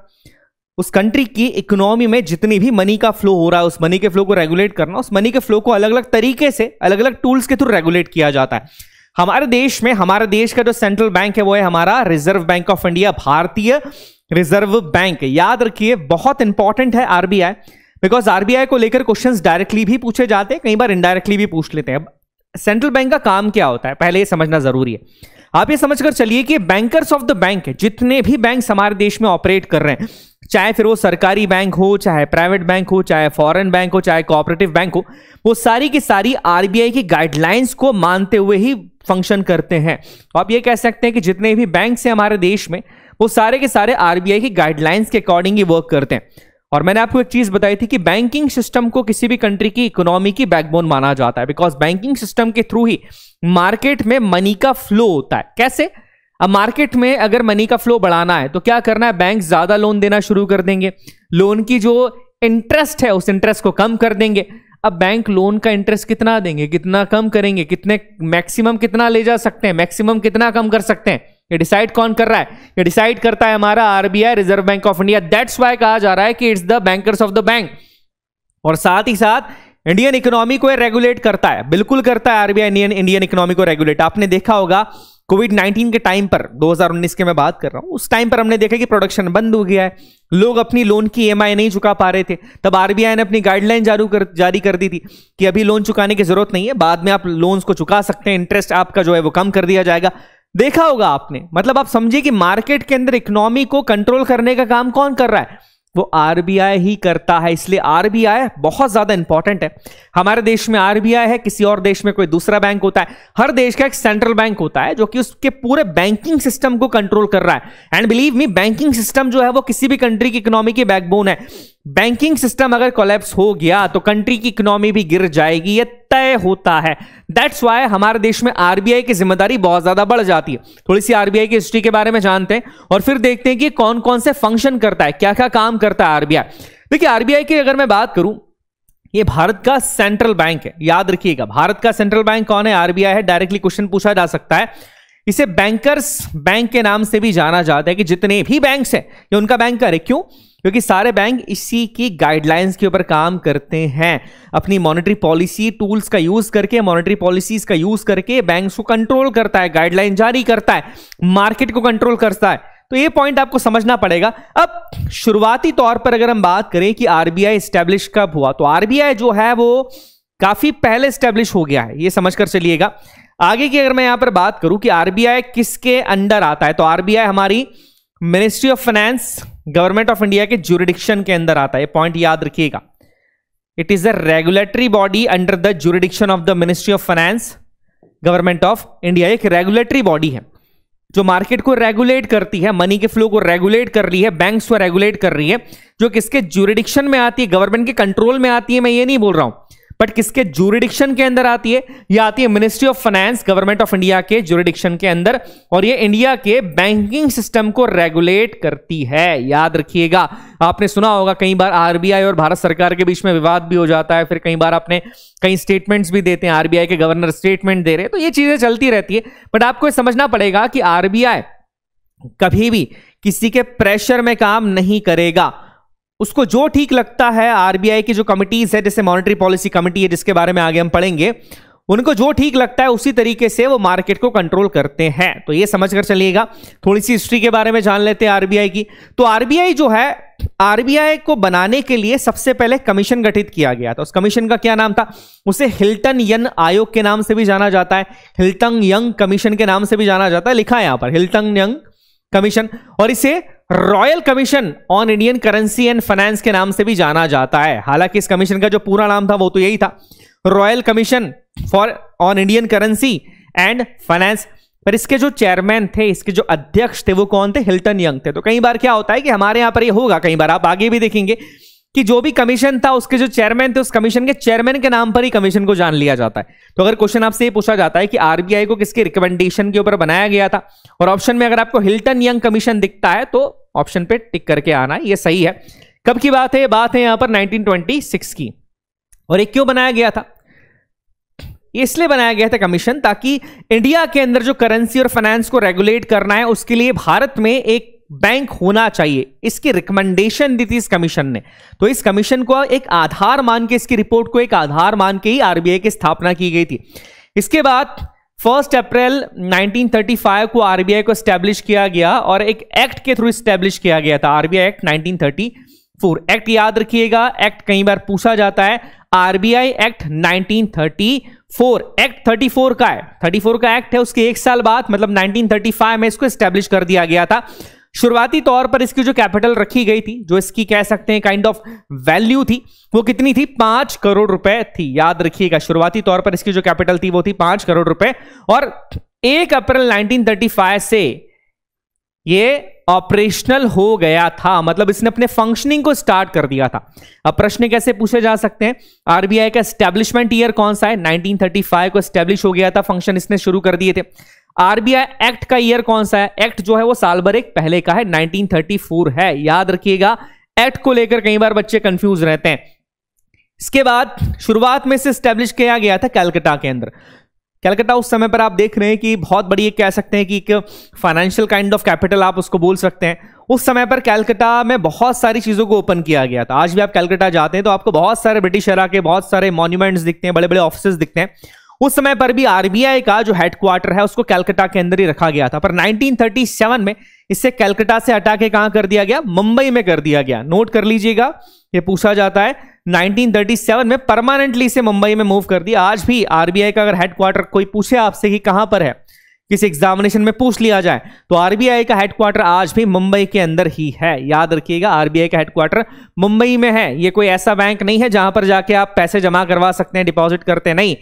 उस कंट्री की इकोनॉमी में जितनी भी मनी का फ्लो हो रहा है उस मनी के फ्लो को रेगुलेट करना उस मनी के फ्लो को अलग अलग तरीके से अलग अलग टूल्स के थ्रू रेगुलेट किया जाता है हमारे देश में हमारे देश का जो सेंट्रल बैंक है वो है हमारा reserve bank of India Bharatiya reserve bank याद रखिए बहुत इंपॉर्टेंट है आरबीआई बिकॉज आरबीआई को लेकर क्वेश्चन डायरेक्टली भी पूछे जाते हैं कई बार इनडायरेक्टली भी पूछ लेते हैं अब सेंट्रल बैंक का काम क्या होता है पहले ये समझना जरूरी है आप ये समझकर चलिए कि बैंकर्स ऑफ द बैंक जितने भी बैंक हमारे देश में ऑपरेट कर रहे हैं चाहे फिर वो सरकारी बैंक हो चाहे प्राइवेट बैंक हो चाहे फॉरेन बैंक हो चाहे कोऑपरेटिव बैंक हो वो सारी की सारी आरबीआई की गाइडलाइंस को मानते हुए ही फंक्शन करते हैं तो आप ये कह सकते हैं कि जितने भी बैंक हैं हमारे देश में वो सारे के सारे आरबीआई की गाइडलाइंस के अकॉर्डिंग ही वर्क करते हैं और मैंने आपको एक चीज बताई थी कि बैंकिंग सिस्टम को किसी भी कंट्री की इकोनॉमी की बैकबोन माना जाता है बिकॉज बैंकिंग सिस्टम के थ्रू ही मार्केट में मनी का फ्लो होता है कैसे अब मार्केट में अगर मनी का फ्लो बढ़ाना है तो क्या करना है बैंक ज्यादा लोन देना शुरू कर देंगे लोन की जो इंटरेस्ट है उस इंटरेस्ट को कम कर देंगे अब बैंक लोन का इंटरेस्ट कितना देंगे कितना कम करेंगे कितने मैक्सिमम कितना ले जा सकते हैं मैक्सिमम कितना कम कर सकते हैं ये डिसाइड कौन कर रहा है ये डिसाइड करता है हमारा RBI reserve bank of India that's why कहा जा रहा है कि it's the bankers of the bank और साथ ही साथ इंडियन इकोनॉमी को रेगुलेट करता है बिल्कुल करता है आरबीआई इंडियन इकोनॉमी को रेगुलेट आपने देखा होगा कोविड 19 के टाइम पर 2019 के मैं बात कर रहा हूं उस टाइम पर हमने देखा कि प्रोडक्शन बंद हो गया है लोग अपनी लोन की ईएमआई e नहीं चुका पा रहे थे तब आरबीआई ने अपनी गाइडलाइन जारी कर जारी कर दी थी कि अभी लोन चुकाने की जरूरत नहीं है बाद में आप लोन्स को चुका सकते हैं इंटरेस्ट आपका जो है वो कम कर दिया जाएगा देखा होगा आपने मतलब आप समझिए कि मार्केट के अंदर इकोनॉमी को कंट्रोल करने का काम कौन कर रहा है वो आरबीआई ही करता है इसलिए आरबीआई बहुत ज्यादा इंपॉर्टेंट है हमारे देश में आरबीआई है किसी और देश में कोई दूसरा बैंक होता है हर देश का एक सेंट्रल बैंक होता है जो कि उसके पूरे बैंकिंग सिस्टम को कंट्रोल कर रहा है and believe me banking system जो है वो किसी भी कंट्री की इकोनॉमी की बैकबोन है बैंकिंग सिस्टम अगर कोलेप्स हो गया तो कंट्री की इकोनॉमी भी गिर जाएगी ये तय होता है दैट्स वाई हमारे देश में आरबीआई की जिम्मेदारी बहुत ज्यादा बढ़ जाती है थोड़ी सी आरबीआई की हिस्ट्री के बारे में जानते हैं और फिर देखते हैं कि कौन कौन से फंक्शन करता है क्या क्या काम करता है आरबीआई देखिए आरबीआई की अगर मैं बात करूं ये भारत का सेंट्रल बैंक है याद रखिएगा भारत का सेंट्रल बैंक कौन है आरबीआई है डायरेक्टली क्वेश्चन पूछा जा सकता है इसे बैंकर्स बैंक के नाम से भी जाना जाता है कि जितने भी बैंक्स हैं ये उनका बैंकर है क्यों क्योंकि सारे बैंक इसी की गाइडलाइंस के ऊपर काम करते हैं अपनी मॉनेटरी पॉलिसी टूल्स का यूज करके मॉनेटरी पॉलिसीज का यूज करके बैंक को कंट्रोल करता है गाइडलाइन जारी करता है मार्केट को कंट्रोल करता है तो ये पॉइंट आपको समझना पड़ेगा अब शुरुआती तौर पर अगर हम बात करें कि आरबीआई स्टैब्लिश कब हुआ तो आरबीआई जो है वो काफी पहले स्टैब्लिश हो गया है ये समझकर चलिएगा आगे की अगर मैं यहां पर बात करूं कि आरबीआई किसके अंडर आता है तो आरबीआई हमारी ministry of finance government of India के जुरिडिक्शन के अंदर आता है पॉइंट याद रखिएगा it is a regulatory body under the jurisdiction of the ministry of finance government of India एक रेगुलेटरी बॉडी है जो मार्केट को रेगुलेट करती है मनी के फ्लो को रेगुलेट कर रही है बैंक्स को रेगुलेट कर रही है जो किसके ज्यूरिडिक्शन में आती है गवर्नमेंट के कंट्रोल में आती है मैं ये नहीं बोल रहा हूं बट किसके जूरिडिक्शन के अंदर आती है यह आती है ministry of finance government of India के जूरिडिक्शन के अंदर और यह इंडिया के बैंकिंग सिस्टम को रेगुलेट करती है याद रखिएगा आपने सुना होगा कई बार आरबीआई और भारत सरकार के बीच में विवाद भी हो जाता है फिर कई बार आपने कई स्टेटमेंट्स भी देते हैं आरबीआई के गवर्नर स्टेटमेंट दे रहे हैं तो ये चीजें चलती रहती है बट आपको समझना पड़ेगा कि आरबीआई कभी भी किसी के प्रेशर में काम नहीं करेगा उसको जो ठीक लगता है आरबीआई की जो कमिटीज है जैसे मॉनिटरी पॉलिसी कमिटी है जिसके बारे में आगे हम पढ़ेंगे उनको जो ठीक लगता है उसी तरीके से वो मार्केट को कंट्रोल करते हैं तो ये समझ कर चलिएगा थोड़ी सी हिस्ट्री के बारे में जान लेते हैं आरबीआई की तो आरबीआई जो है आरबीआई को बनाने के लिए सबसे पहले कमीशन गठित किया गया था उस कमीशन का क्या नाम था उसे हिल्टन यन आयोग के नाम से भी जाना जाता है हिल्टन यंग कमीशन के नाम से भी जाना जाता है लिखा है यहां पर हिल्टन यंग कमीशन और इसे royal commission on Indian currency and finance के नाम से भी जाना जाता है हालांकि इस कमीशन का जो पूरा नाम था वो तो यही था royal commission for on Indian currency and finance पर इसके जो चेयरमैन थे इसके जो अध्यक्ष थे वो कौन थे हिल्टन यंग थे तो कई बार क्या होता है कि हमारे यहां पर ये होगा कई बार आप आगे भी देखेंगे कि जो भी कमीशन था उसके जो चेयरमैन थे उस कमीशन के चेयरमैन के नाम पर ही कमीशन को जान लिया जाता है तो अगर क्वेश्चन आपसे ये पूछा जाता है कि आरबीआई को किसके रिकमेंडेशन के ऊपर बनाया गया था और ऑप्शन में अगर आपको हिल्टन यंग कमीशन दिखता है तो ऑप्शन पे टिक करके आना है ये सही है कब की बात है बात है यहां पर 1926 की और एक क्यों बनाया गया था इसलिए बनाया गया था कमीशन ताकि इंडिया के अंदर जो करेंसी और फाइनेंस को रेगुलेट करना है उसके लिए भारत में एक बैंक होना चाहिए इसकी रिकमेंडेशन दी थी इस कमीशन ने तो इस कमीशन को एक आधार मान के इसकी रिपोर्ट को एक आधार मान के ही आरबीआई की स्थापना की गई थी इसके बाद फर्स्ट अप्रैल 1935 को आरबीआई को स्टैब्लिश किया गया और एक एक्ट के थ्रू स्टैब्लिश किया गया था आरबीआई एक्ट 1934 एक्ट याद रखिएगा एक्ट कई बार पूछा जाता है आरबीआई एक्ट 1934 एक्ट 34 का है 34 का एक्ट है उसके एक साल बाद मतलब 1935 में इसको स्टैब्लिश कर दिया गया था शुरुआती तौर पर इसकी जो कैपिटल रखी गई थी जो इसकी कह सकते हैं काइंड ऑफ वैल्यू थी वो कितनी थी पांच करोड़ रुपए थी याद रखिएगा शुरुआती तौर पर इसकी जो कैपिटल थी वो थी पांच करोड़ रुपए और एक अप्रैल 1935 से ये ऑपरेशनल हो गया था मतलब इसने अपने फंक्शनिंग को स्टार्ट कर दिया था अब प्रश्न कैसे पूछे जा सकते हैं आरबीआई का स्टैब्लिशमेंट ईयर कौन सा है 1935 को स्टैब्लिश हो गया था फंक्शन इसने शुरू कर दिए थे आरबीआई एक्ट का ईयर कौन सा है एक्ट जो है वो साल भर एक पहले का है 1934 है याद रखिएगा एक्ट को लेकर कई बार बच्चे कंफ्यूज रहते हैं इसके बाद शुरुआत में से स्टेब्लिश किया गया था कैलकटा के अंदर कैलकटा उस समय पर आप देख रहे हैं कि बहुत बड़ी कह सकते हैं कि एक फाइनेंशियल काइंड ऑफ कैपिटल आप उसको बोल सकते हैं उस समय पर कैलकटा में बहुत सारी चीज़ों को ओपन किया गया था आज भी आप कैलकटा जाते हैं तो आपको बहुत सारे ब्रिटिश एरा के बहुत सारे मॉन्यूमेंट्स दिखते हैं बड़े बड़े ऑफिस दिखते हैं उस समय पर भी आरबीआई का जो हेडक्वार्टर है उसको कैलकाटा के अंदर ही रखा गया था पर 1937 में इससे कैलकटा से हटा के कहां कर दिया गया मुंबई में कर दिया गया नोट कर लीजिएगा ये पूछा जाता है 1937 में परमानेंटली इसे मुंबई में मूव कर दिया आज भी आरबीआई का अगर हेडक्वार्टर कोई पूछे आपसे कि कहां पर है किसी एग्जामिनेशन में पूछ लिया जाए तो आरबीआई का हेडक्वार्टर आज भी मुंबई के अंदर ही है याद रखिएगा आरबीआई का हेडक्वार्टर मुंबई में है ये कोई ऐसा बैंक नहीं है जहां पर जाके आप पैसे जमा करवा सकते हैं डिपॉजिट करते नहीं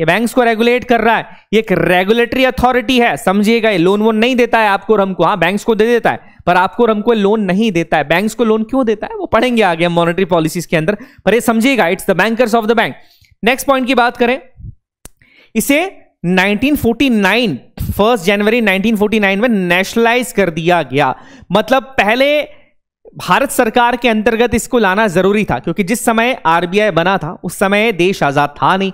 ये बैंक्स को रेगुलेट कर रहा है ये एक रेगुलेटरी अथॉरिटी है समझिएगा ये लोन वोन नहीं देता है आपको और हमको हाँ बैंक्स को दे देता है पर आपको और हमको लोन नहीं देता है बैंक्स को लोन क्यों देता है वो पढ़ेंगे आगे हम मॉनिटरी पॉलिसीज के अंदर पर ये समझिएगा it's the bankers of the bank next point की बात करें इसे 1949 फर्स्ट जनवरी 1949 में नेशनलाइज कर दिया गया मतलब पहले भारत सरकार के अंतर्गत इसको लाना जरूरी था क्योंकि जिस समय आरबीआई बना था उस समय देश आजाद था नहीं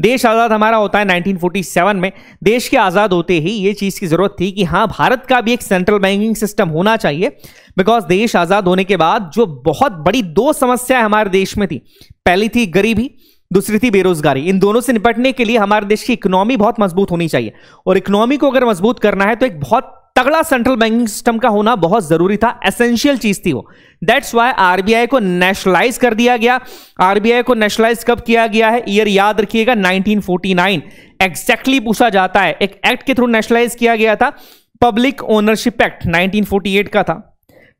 देश आज़ाद हमारा होता है 1947 में देश के आज़ाद होते ही ये चीज़ की ज़रूरत थी कि हाँ भारत का भी एक सेंट्रल बैंकिंग सिस्टम होना चाहिए बिकॉज देश आज़ाद होने के बाद जो बहुत बड़ी दो समस्याएं हमारे देश में थी पहली थी गरीबी दूसरी थी बेरोजगारी इन दोनों से निपटने के लिए हमारे देश की इकोनॉमी बहुत मजबूत होनी चाहिए और इकोनॉमी को अगर मजबूत करना है तो एक बहुत तगड़ा सेंट्रल बैंकिंग सिस्टम का होना बहुत जरूरी था एसेंशियल चीज थी वो दैट्स वाई आरबीआई को नेशनलाइज कर दिया गया आरबीआई को नेशनलाइज कब किया गया है ईयर याद रखिएगा 1949 एग्जैक्टली पूछा जाता है एक एक्ट के थ्रू नेशनलाइज किया गया था पब्लिक ओनरशिप एक्ट 1948 का था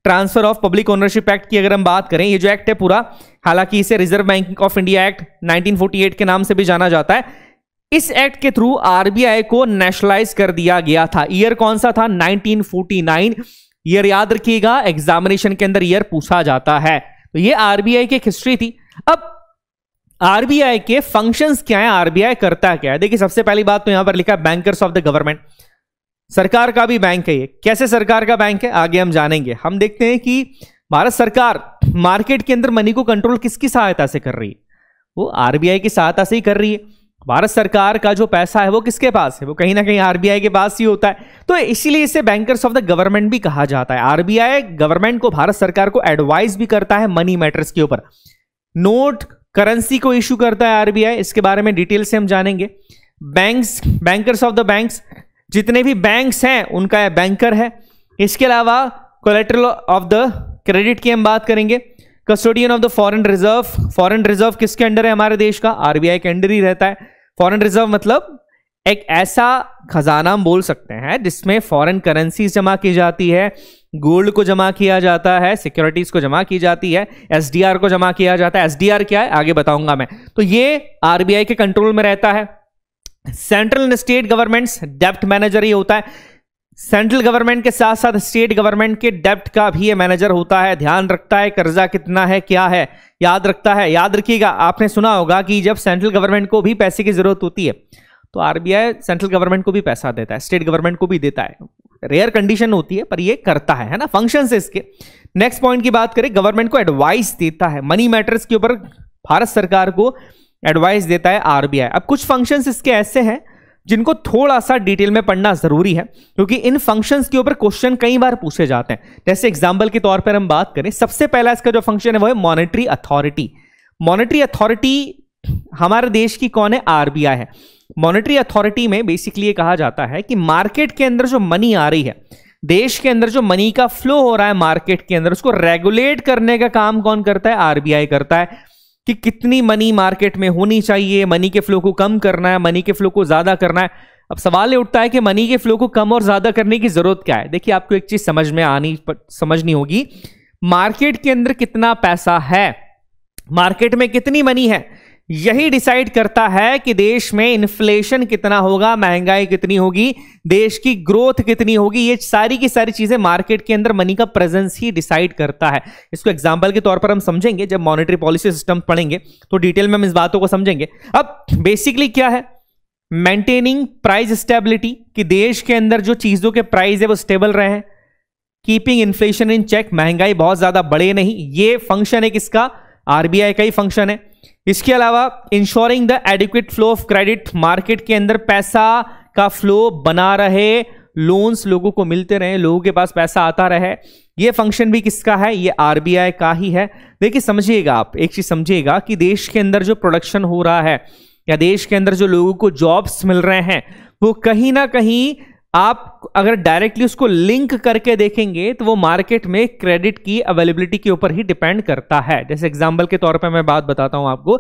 transfer of public ownership act की अगर हम बात करें ये जो एक्ट है पूरा हालांकि इसे reserve bank of India act 1948 के नाम से भी जाना जाता है इस एक्ट के थ्रू आरबीआई को नेशनलाइज कर दिया गया था ईयर कौन सा था 1949 ईयर याद रखिएगा एग्जामिनेशन के अंदर ईयर पूछा जाता है तो ये आरबीआई की हिस्ट्री थी अब आरबीआई के फंक्शंस क्या है आरबीआई करता क्या है देखिए सबसे पहली बात तो यहां पर लिखा है बैंकर्स ऑफ द गवर्नमेंट सरकार का भी बैंक है ये कैसे सरकार का बैंक है आगे हम जानेंगे हम देखते हैं कि भारत सरकार मार्केट के अंदर मनी को कंट्रोल किसकी सहायता से कर रही है वो आरबीआई की सहायता से ही कर रही है भारत सरकार का जो पैसा है वो किसके पास है वो कहीं ना कहीं आरबीआई के पास ही होता है तो इसीलिए इसे बैंकर्स ऑफ द गवर्नमेंट भी कहा जाता है आरबीआई गवर्नमेंट को भारत सरकार को एडवाइस भी करता है मनी मैटर्स के ऊपर नोट करेंसी को इश्यू करता है आरबीआई इसके बारे में डिटेल से हम जानेंगे banks bankers of the banks जितने भी बैंक्स हैं उनका बैंकर है इसके अलावा कोलेट्रल ऑफ द क्रेडिट की हम बात करेंगे custodian of the foreign reserve foreign reserve किसके अंडर है हमारे देश का आरबीआई के अंडर ही रहता है फॉरेन रिजर्व मतलब एक ऐसा खजाना हम बोल सकते हैं जिसमें फॉरेन करेंसीज जमा की जाती है गोल्ड को जमा किया जाता है सिक्योरिटीज को जमा की जाती है एसडीआर को जमा किया जाता है एसडीआर क्या है आगे बताऊंगा मैं तो ये आरबीआई के कंट्रोल में रहता है सेंट्रल एंड स्टेट गवर्नमेंट्स डेप्ट मैनेजर ही होता है सेंट्रल गवर्नमेंट के साथ साथ स्टेट गवर्नमेंट के डेप्ट का भी ये मैनेजर होता है ध्यान रखता है कर्जा कितना है क्या है याद रखता है याद रखिएगा आपने सुना होगा कि जब सेंट्रल गवर्नमेंट को भी पैसे की जरूरत होती है तो आरबीआई सेंट्रल गवर्नमेंट को भी पैसा देता है स्टेट गवर्नमेंट को भी देता है रेयर कंडीशन होती है पर ये करता है है ना फंक्शन इसके नेक्स्ट पॉइंट की बात करें गवर्नमेंट को एडवाइस देता है मनी मैटर्स के ऊपर भारत सरकार को एडवाइस देता है आरबीआई अब कुछ फंक्शंस इसके ऐसे हैं जिनको थोड़ा सा डिटेल में पढ़ना ज़रूरी है क्योंकि इन फंक्शंस के ऊपर क्वेश्चन कई बार पूछे जाते हैं जैसे एग्जाम्पल के तौर पर हम बात करें सबसे पहला इसका जो फंक्शन है वो है मॉनेटरी अथॉरिटी मॉनेटरी अथॉरिटी हमारे देश की कौन है आरबीआई है मॉनेटरी अथॉरिटी में बेसिकली ये कहा जाता है कि मार्केट के अंदर जो मनी आ रही है देश के अंदर जो मनी का फ्लो हो रहा है मार्केट के अंदर उसको रेगुलेट करने का काम कौन करता है आरबीआई करता है कि कितनी मनी मार्केट में होनी चाहिए मनी के फ्लो को कम करना है मनी के फ्लो को ज़्यादा करना है अब सवाल ये उठता है कि मनी के फ्लो को कम और ज़्यादा करने की ज़रूरत क्या है देखिए आपको एक चीज़ समझ में आनी समझनी होगी मार्केट के अंदर कितना पैसा है मार्केट में कितनी मनी है यही डिसाइड करता है कि देश में इन्फ्लेशन कितना होगा महंगाई कितनी होगी देश की ग्रोथ कितनी होगी ये सारी की सारी चीजें मार्केट के अंदर मनी का प्रेजेंस ही डिसाइड करता है इसको एग्जाम्पल के तौर पर हम समझेंगे जब मॉनिटरी पॉलिसी सिस्टम पढ़ेंगे तो डिटेल में हम इस बातों को समझेंगे अब बेसिकली क्या है मेंटेनिंग प्राइज स्टेबिलिटी कि देश के अंदर जो चीजों के प्राइज है वो स्टेबल रहे हैं कीपिंग इन्फ्लेशन इन चेक महंगाई बहुत ज्यादा बढ़े नहीं ये फंक्शन है किसका आरबीआई का ही फंक्शन है इसके अलावा insuring the adequate flow of credit market के अंदर पैसा का फ्लो बना रहे लोन्स लोगों को मिलते रहे लोगों के पास पैसा आता रहे ये फंक्शन भी किसका है ये आरबीआई का ही है देखिए समझिएगा आप एक चीज समझिएगा कि देश के अंदर जो प्रोडक्शन हो रहा है या देश के अंदर जो लोगों को जॉब्स मिल रहे हैं वो कहीं ना कहीं आप अगर डायरेक्टली उसको लिंक करके देखेंगे तो वो मार्केट में क्रेडिट की अवेलेबिलिटी के ऊपर ही डिपेंड करता है जैसे एग्जाम्पल के तौर पर मैं बात बताता हूं आपको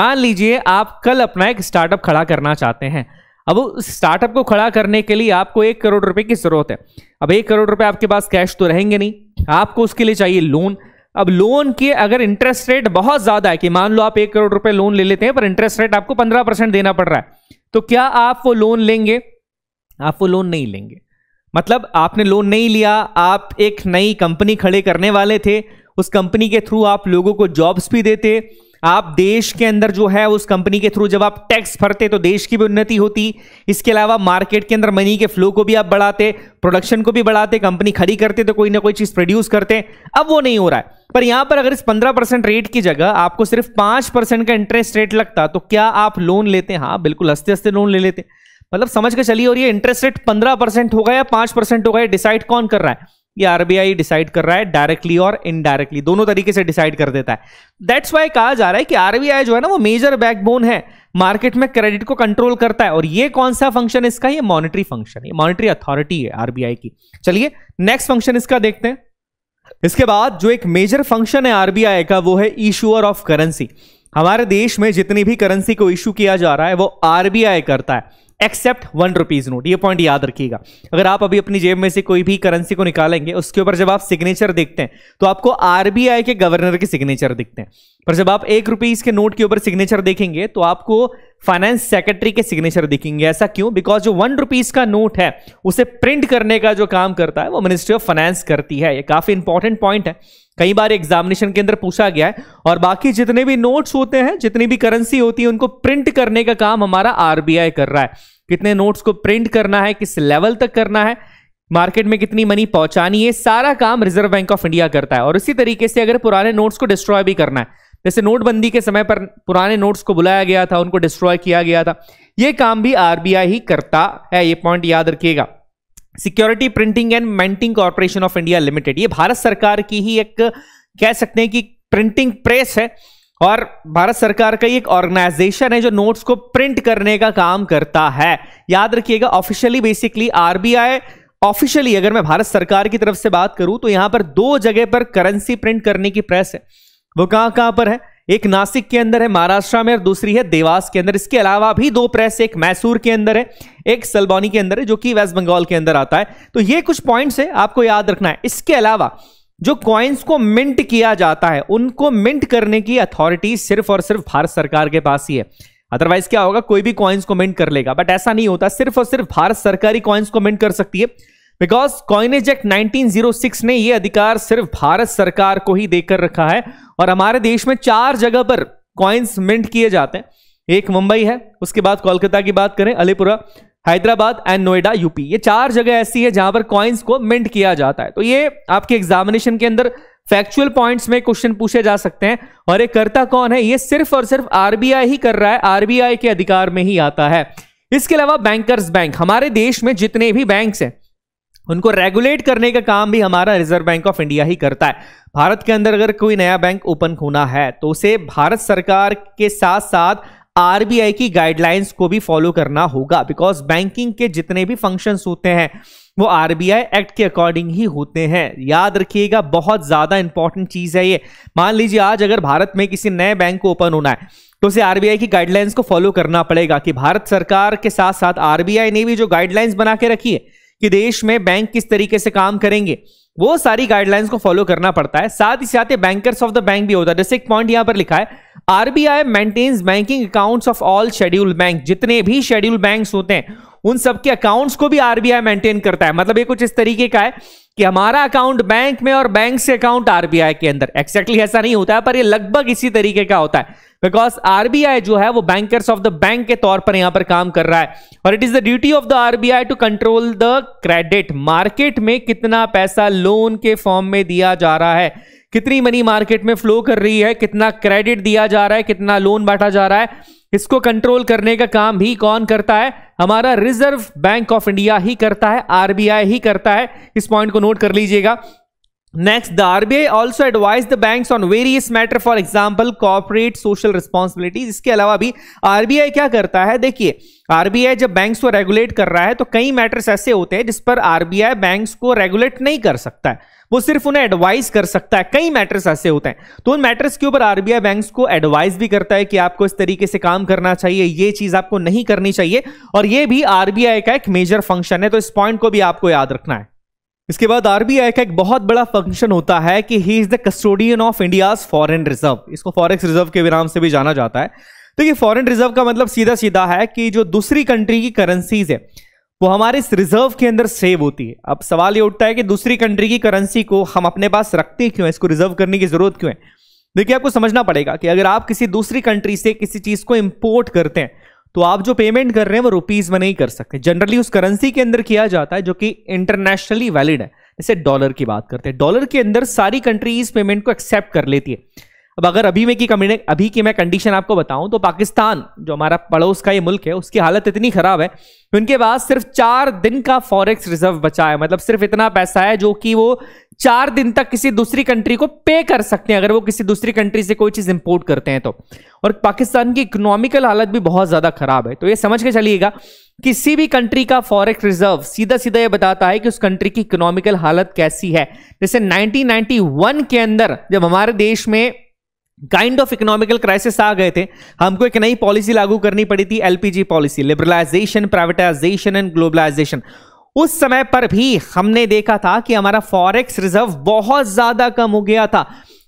मान लीजिए आप कल अपना एक स्टार्टअप खड़ा करना चाहते हैं अब स्टार्टअप को खड़ा करने के लिए आपको एक करोड़ रुपए की जरूरत है अब एक करोड़ रुपए आपके पास कैश तो रहेंगे नहीं आपको उसके लिए चाहिए लोन अब लोन के अगर इंटरेस्ट रेट बहुत ज्यादा है कि मान लो आप एक करोड़ रुपए लोन ले लेते हैं पर इंटरेस्ट रेट आपको पंद्रह परसेंट देना पड़ रहा है तो क्या आप वो लोन लेंगे आप वो लोन नहीं लेंगे मतलब आपने लोन नहीं लिया आप एक नई कंपनी खड़े करने वाले थे उस कंपनी के थ्रू आप लोगों को जॉब्स भी देते आप देश के अंदर जो है उस कंपनी के थ्रू जब आप टैक्स भरते तो देश की भी उन्नति होती इसके अलावा मार्केट के अंदर मनी के फ्लो को भी आप बढ़ाते प्रोडक्शन को भी बढ़ाते कंपनी खड़ी करते तो कोई ना कोई चीज़ प्रोड्यूस करते अब वो नहीं हो रहा है पर यहां पर अगर इस पंद्रह परसेंट रेट की जगह आपको सिर्फ पांच परसेंट का इंटरेस्ट रेट लगता तो क्या आप लोन लेते हैं हाँ बिल्कुल हंसते हंसते लोन ले लेते हैं मतलब समझ के चलिए और ये इंटरेस्ट रेट पंद्रह परसेंट होगा या पांच परसेंट होगा ये डिसाइड कौन कर रहा है ये आरबीआई डिसाइड कर रहा है डायरेक्टली और इनडायरेक्टली दोनों तरीके से डिसाइड कर देता है दैट्स वाई कहा जा रहा है कि आरबीआई जो है ना वो मेजर बैकबोन है मार्केट में क्रेडिट को कंट्रोल करता है और ये कौन सा फंक्शन इसका ये मॉनिटरी फंक्शन है मॉनिटरी अथॉरिटी है आरबीआई की चलिए नेक्स्ट फंक्शन इसका देखते हैं इसके बाद जो एक मेजर फंक्शन है आरबीआई का वो है इशूअर ऑफ करेंसी हमारे देश में जितनी भी करेंसी को इश्यू किया जा रहा है वो आरबीआई करता है एक्सेप्ट वन रुपीज नोट ये पॉइंट याद रखिएगा अगर आप अभी अपनी जेब में से कोई भी करेंसी को निकालेंगे उसके ऊपर जब आप सिग्नेचर देखते हैं तो आपको आरबीआई के गवर्नर के सिग्नेचर दिखते हैं पर जब आप एक रुपीज के नोट के ऊपर सिग्नेचर देखेंगे तो आपको फाइनेंस सेक्रेटरी के सिग्नेचर दिखेंगे ऐसा क्यों बिकॉज जो वन रुपीज का नोट है उसे प्रिंट करने का जो काम करता है वो मिनिस्ट्री ऑफ फाइनेंस करती है ये काफी इंपॉर्टेंट पॉइंट है कई बार एग्जामिनेशन के अंदर पूछा गया है और बाकी जितने भी नोट्स होते हैं जितनी भी करेंसी होती है उनको प्रिंट करने का काम हमारा आरबीआई कर रहा है कितने नोट्स को प्रिंट करना है किस लेवल तक करना है मार्केट में कितनी मनी पहुंचानी है सारा काम रिजर्व बैंक ऑफ इंडिया करता है और इसी तरीके से अगर पुराने नोट्स को डिस्ट्रॉय भी करना है जैसे नोटबंदी के समय पर पुराने नोट्स को बुलाया गया था उनको डिस्ट्रॉय किया गया था ये काम भी आरबीआई ही करता है ये पॉइंट याद रखिएगा security printing and minting corporation of India limited ये भारत सरकार की ही एक कह सकते हैं कि प्रिंटिंग प्रेस है और भारत सरकार का एक ऑर्गेनाइजेशन है जो नोट्स को प्रिंट करने का काम करता है याद रखिएगा ऑफिशियली बेसिकली आरबीआई ऑफिशियली अगर मैं भारत सरकार की तरफ से बात करूं तो यहां पर दो जगह पर करेंसी प्रिंट करने की प्रेस है वो कहां कहां पर है एक नासिक के अंदर है महाराष्ट्र में और दूसरी है देवास के अंदर इसके अलावा भी दो प्रेस एक मैसूर के अंदर है एक सलबौनी के अंदर है जो कि वेस्ट बंगाल के अंदर आता है तो ये कुछ पॉइंट्स है आपको याद रखना है इसके अलावा जो कॉइन्स को मिंट किया जाता है उनको मिंट करने की अथॉरिटी सिर्फ और सिर्फ भारत सरकार के पास ही है अदरवाइज क्या होगा कोई भी कॉइन्स को मिंट कर लेगा बट ऐसा नहीं होता सिर्फ और सिर्फ भारत सरकार ही कॉइन्स को मिंट कर सकती है बिकॉज कॉइनेज एक्ट 1906 ने यह अधिकार सिर्फ भारत सरकार को ही देकर रखा है और हमारे देश में चार जगह पर कॉइन्स मिंट किए जाते हैं एक मुंबई है उसके बाद कोलकाता की बात करें अलीपुरा हैदराबाद एंड नोएडा यूपी ये चार जगह ऐसी है जहां पर कॉइन्स को मिंट किया जाता है तो ये आपके एग्जामिनेशन के अंदर फैक्चुअल पॉइंट्स में क्वेश्चन पूछे जा सकते हैं और ये करता कौन है ये सिर्फ और सिर्फ आरबीआई ही कर रहा है आरबीआई के अधिकार में ही आता है इसके अलावा बैंकर्स बैंक हमारे देश में जितने भी बैंक्स हैं उनको रेगुलेट करने का काम भी हमारा रिजर्व बैंक ऑफ इंडिया ही करता है भारत के अंदर अगर कोई नया बैंक ओपन होना है तो उसे भारत सरकार के साथ साथ आरबीआई की गाइडलाइंस को भी फॉलो करना होगा बिकॉज बैंकिंग के जितने भी फंक्शंस होते हैं वो आरबीआई एक्ट के अकॉर्डिंग ही होते हैं याद रखिएगा बहुत ज़्यादा इंपॉर्टेंट चीज़ है ये मान लीजिए आज अगर भारत में किसी नए बैंक को ओपन होना है तो उसे आरबीआई की गाइडलाइंस को फॉलो करना पड़ेगा कि भारत सरकार के साथ साथ आरबीआई ने भी जो गाइडलाइंस बना के रखी है कि देश में बैंक किस तरीके से काम करेंगे वो सारी गाइडलाइंस को फॉलो करना पड़ता है साथ ही साथ बैंकर्स ऑफ द बैंक भी होता है जैसे एक पॉइंट यहां पर लिखा है RBI maintains banking accounts of all schedule bank जितने भी शेड्यूल बैंक होते हैं उन सबके अकाउंट्स को भी आरबीआई मेंटेन करता है मतलब ये कुछ इस तरीके का है कि हमारा अकाउंट बैंक में और बैंक से अकाउंट आरबीआई के अंदर एक्जैक्टली exactly ऐसा नहीं होता है पर ये लगभग इसी तरीके का होता है बिकॉज आरबीआई जो है वो बैंकर्स ऑफ द बैंक के तौर पर यहां पर काम कर रहा है और it is the duty of the RBI to control the credit market में कितना पैसा लोन के फॉर्म में दिया जा रहा है कितनी मनी मार्केट में फ्लो कर रही है कितना क्रेडिट दिया जा रहा है कितना लोन बांटा जा रहा है इसको कंट्रोल करने का काम भी कौन करता है हमारा रिजर्व बैंक ऑफ इंडिया ही करता है आरबीआई ही करता है इस पॉइंट को नोट कर लीजिएगा next the RBI also advise the banks on various matter for example corporate social responsibilities इसके अलावा भी आरबीआई क्या करता है देखिए आरबीआई जब बैंक्स को रेगुलेट कर रहा है तो कई मैटर्स ऐसे होते हैं जिस पर आरबीआई बैंक्स को रेगुलेट नहीं कर सकता है वो सिर्फ उन्हें एडवाइस कर सकता है कई मैटर्स ऐसे होते हैं तो उन मैटर्स के ऊपर आरबीआई बैंक को एडवाइस भी करता है कि आपको इस तरीके से काम करना चाहिए ये चीज आपको नहीं करनी चाहिए और ये भी आरबीआई का एक मेजर फंक्शन है तो इस पॉइंट को भी आपको याद रखना है इसके बाद आरबीआई का एक बहुत बड़ा फंक्शन होता है कि he is the custodian of India foreign reserve इसको फॉरेक्स रिजर्व के नाम से भी जाना जाता है तो ये फॉरन रिजर्व का मतलब सीधा सीधा है कि जो दूसरी कंट्री की करेंसीज है वो हमारे इस रिजर्व के अंदर सेव होती है अब सवाल ये उठता है कि दूसरी कंट्री की करेंसी को हम अपने पास रखते क्यों है इसको रिजर्व करने की जरूरत क्यों है देखिए आपको समझना पड़ेगा कि अगर आप किसी दूसरी कंट्री से किसी चीज को इंपोर्ट करते हैं तो आप जो पेमेंट कर रहे हैं वो रुपीज में नहीं कर सकते जनरली उस करेंसी के अंदर किया जाता है जो कि इंटरनेशनली वैलिड है जैसे डॉलर की बात करते हैं डॉलर के अंदर सारी कंट्रीज पेमेंट को एक्सेप्ट कर लेती है अब अगर अभी में की अभी की मैं कंडीशन आपको बताऊं तो पाकिस्तान जो हमारा पड़ोस का ये मुल्क है उसकी हालत इतनी खराब है उनके पास सिर्फ चार दिन का फॉरेक्स रिजर्व बचा है मतलब सिर्फ इतना पैसा है जो कि वो चार दिन तक किसी दूसरी कंट्री को पे कर सकते हैं अगर वो किसी दूसरी कंट्री से कोई चीज इंपोर्ट करते हैं तो और पाकिस्तान की इकोनॉमिकल हालत भी बहुत ज्यादा खराब है तो ये समझ के चलिएगा किसी भी कंट्री का फॉरेक्स रिजर्व सीधा सीधा ये बताता है कि उस कंट्री की इकोनॉमिकल हालत कैसी है जैसे 1991 के अंदर जब हमारे देश में काइंड ऑफ इकोनॉमिकल क्राइसिस आ गए थे हमको एक नई पॉलिसी लागू करनी पड़ी थी LPG policy liberalisation privatisation and globalisation उस समय पर भी हमने देखा था कि हमारा फॉरेक्स रिजर्व बहुत ज्यादा कम हो गया था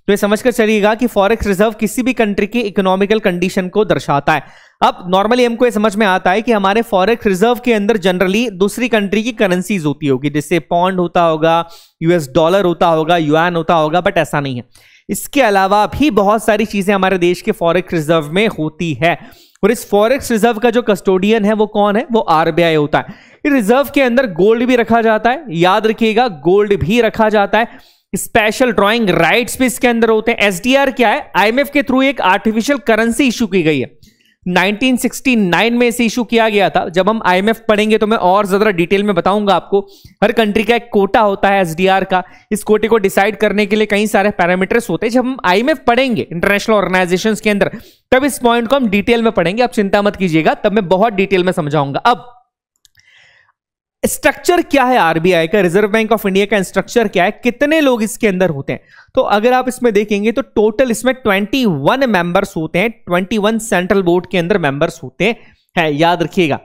तो ये कर चलिएगा कि फॉरेक्स रिजर्व किसी भी कंट्री की इकोनॉमिकल कंडीशन को दर्शाता है अब नॉर्मली हमको ये समझ में आता है कि हमारे फॉरेक्स रिजर्व के अंदर जनरली दूसरी कंट्री की करेंसीज होती होगी जैसे पॉन्ड होता होगा यूएस डॉलर होता होगा यूएन होता होगा बट ऐसा नहीं है इसके अलावा भी बहुत सारी चीज़ें हमारे देश के फॉरेक्स रिजर्व में होती है और इस फॉरेक्स रिजर्व का जो कस्टोडियन है वो कौन है वो आरबीआई होता है रिजर्व के अंदर गोल्ड भी रखा जाता है याद रखिएगा गोल्ड भी रखा जाता है स्पेशल ड्राइंग राइट्स भी इसके अंदर होते हैं एसडीआर क्या है आईएमएफ के थ्रू एक आर्टिफिशियल करेंसी इशू की गई है 1969 में इसे इशू किया गया था जब हम आईएमएफ पढ़ेंगे तो मैं और ज़्यादा डिटेल में बताऊंगा आपको हर कंट्री का एक कोटा होता है एसडीआर का इस कोटे को डिसाइड करने के लिए कई सारे पैरामीटर्स होते हैं जब हम आईएमएफ पढ़ेंगे इंटरनेशनल ऑर्गेनाइजेशन के अंदर तब इस पॉइंट को हम डिटेल में पढ़ेंगे आप चिंता मत कीजिएगा तब मैं बहुत डिटेल में समझाऊंगा अब स्ट्रक्चर क्या है आरबीआई का रिजर्व बैंक ऑफ इंडिया का स्ट्रक्चर क्या है कितने लोग इसके अंदर होते हैं तो अगर आप इसमें देखेंगे तो टोटल इसमें 21 मेंबर्स होते हैं 21 सेंट्रल बोर्ड के अंदर मेंबर्स होते हैं याद रखिएगा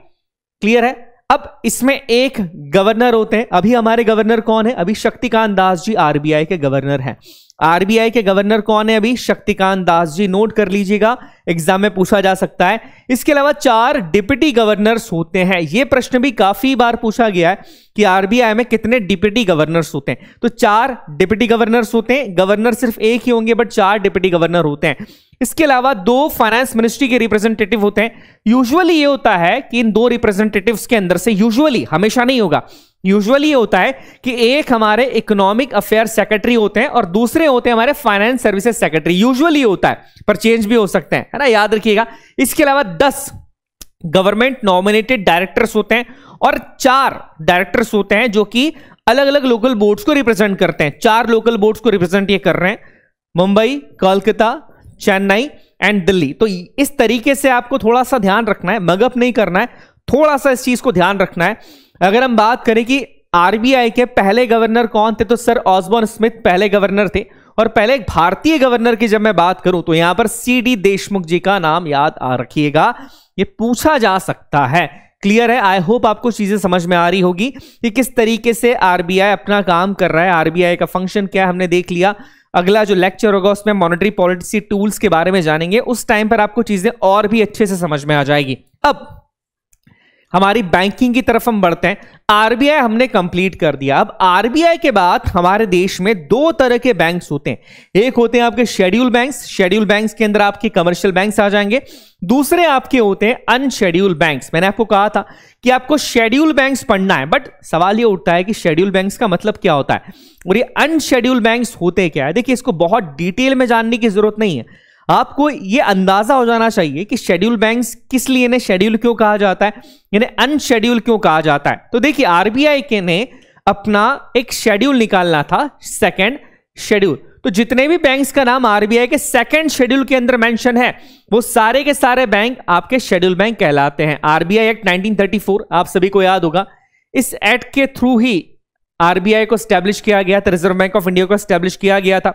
क्लियर है अब इसमें एक गवर्नर होते हैं अभी हमारे गवर्नर कौन है अभी शक्तिकांत दास जी आरबीआई के गवर्नर हैं आरबीआई के गवर्नर कौन है अभी शक्तिकांत दास जी नोट कर लीजिएगा एग्जाम में पूछा जा सकता है इसके अलावा चार डिप्टी गवर्नर्स होते हैं ये प्रश्न भी काफी बार पूछा गया है कि आरबीआई में कितने डिप्टी गवर्नर्स होते हैं तो चार डिप्टी गवर्नर्स होते हैं गवर्नर सिर्फ एक ही होंगे बट चार डिप्टी गवर्नर होते हैं इसके अलावा दो फाइनेंस मिनिस्ट्री के रिप्रेजेंटेटिव होते हैं यूजुअली ये होता है कि इन दो रिप्रेजेंटेटिव्स के अंदर से यूजुअली हमेशा नहीं होगा यूजुअली ये होता है कि एक हमारे इकोनॉमिक अफेयर सेक्रेटरी होते हैं और दूसरे होते हैं हमारे फाइनेंस सर्विसेज सेक्रेटरी यूजुअली होता है पर चेंज भी हो सकते हैं है ना याद रखिएगा इसके अलावा दस गवर्नमेंट नॉमिनेटेड डायरेक्टर्स होते हैं और चार डायरेक्टर्स होते हैं जो कि अलग अलग लोकल बोर्ड्स को रिप्रेजेंट करते हैं चार लोकल बोर्ड्स को रिप्रेजेंट ये कर रहे हैं मुंबई कोलकाता चेन्नई एंड दिल्ली तो इस तरीके से आपको थोड़ा सा ध्यान रखना है मगअप नहीं करना है थोड़ा सा इस चीज को ध्यान रखना है अगर हम बात करें कि आरबीआई के पहले गवर्नर कौन थे तो सर ऑसबोर्न स्मिथ पहले गवर्नर थे और पहले एक भारतीय गवर्नर की जब मैं बात करूं तो यहां पर सी डी देशमुख जी का नाम याद आ रखिएगा ये पूछा जा सकता है क्लियर है आई होप आपको चीजें समझ में आ रही होगी कि किस तरीके से आरबीआई अपना काम कर रहा है आरबीआई का फंक्शन क्या है हमने देख लिया अगला जो लेक्चर होगा उसमें मॉनेटरी पॉलिसी टूल्स के बारे में जानेंगे उस टाइम पर आपको चीजें और भी अच्छे से समझ में आ जाएगी अब हमारी बैंकिंग की तरफ हम बढ़ते हैं आरबीआई हमने कंप्लीट कर दिया अब आरबीआई के बाद हमारे देश में दो तरह के बैंक्स होते हैं एक होते हैं आपके शेड्यूल बैंक्स शेड्यूल बैंक्स के अंदर आपके कमर्शियल बैंक्स आ जाएंगे दूसरे आपके होते हैं अनशेड्यूल बैंक्स मैंने आपको कहा था कि आपको शेड्यूल बैंक्स पढ़ना है बट सवाल ये उठता है कि शेड्यूल बैंक्स का मतलब क्या होता है और ये अनशेड्यूल बैंक्स होते क्या है देखिए इसको बहुत डिटेल में जानने की जरूरत नहीं है आपको ये अंदाजा हो जाना चाहिए कि शेड्यूल बैंक्स किस लिए ने शेड्यूल क्यों कहा जाता है यानी अनशेड्यूल क्यों कहा जाता है तो देखिए आरबीआई के ने अपना एक शेड्यूल निकालना था सेकेंड शेड्यूल तो जितने भी बैंक्स का नाम आरबीआई के सेकंड शेड्यूल के अंदर मेंशन है वो सारे के सारे बैंक आपके शेड्यूल बैंक कहलाते हैं आरबीआई एक्ट 1934 आप सभी को याद होगा इस एक्ट के थ्रू ही आरबीआई को स्टैब्लिश किया गया था रिजर्व बैंक ऑफ इंडिया को स्टैब्लिश किया गया था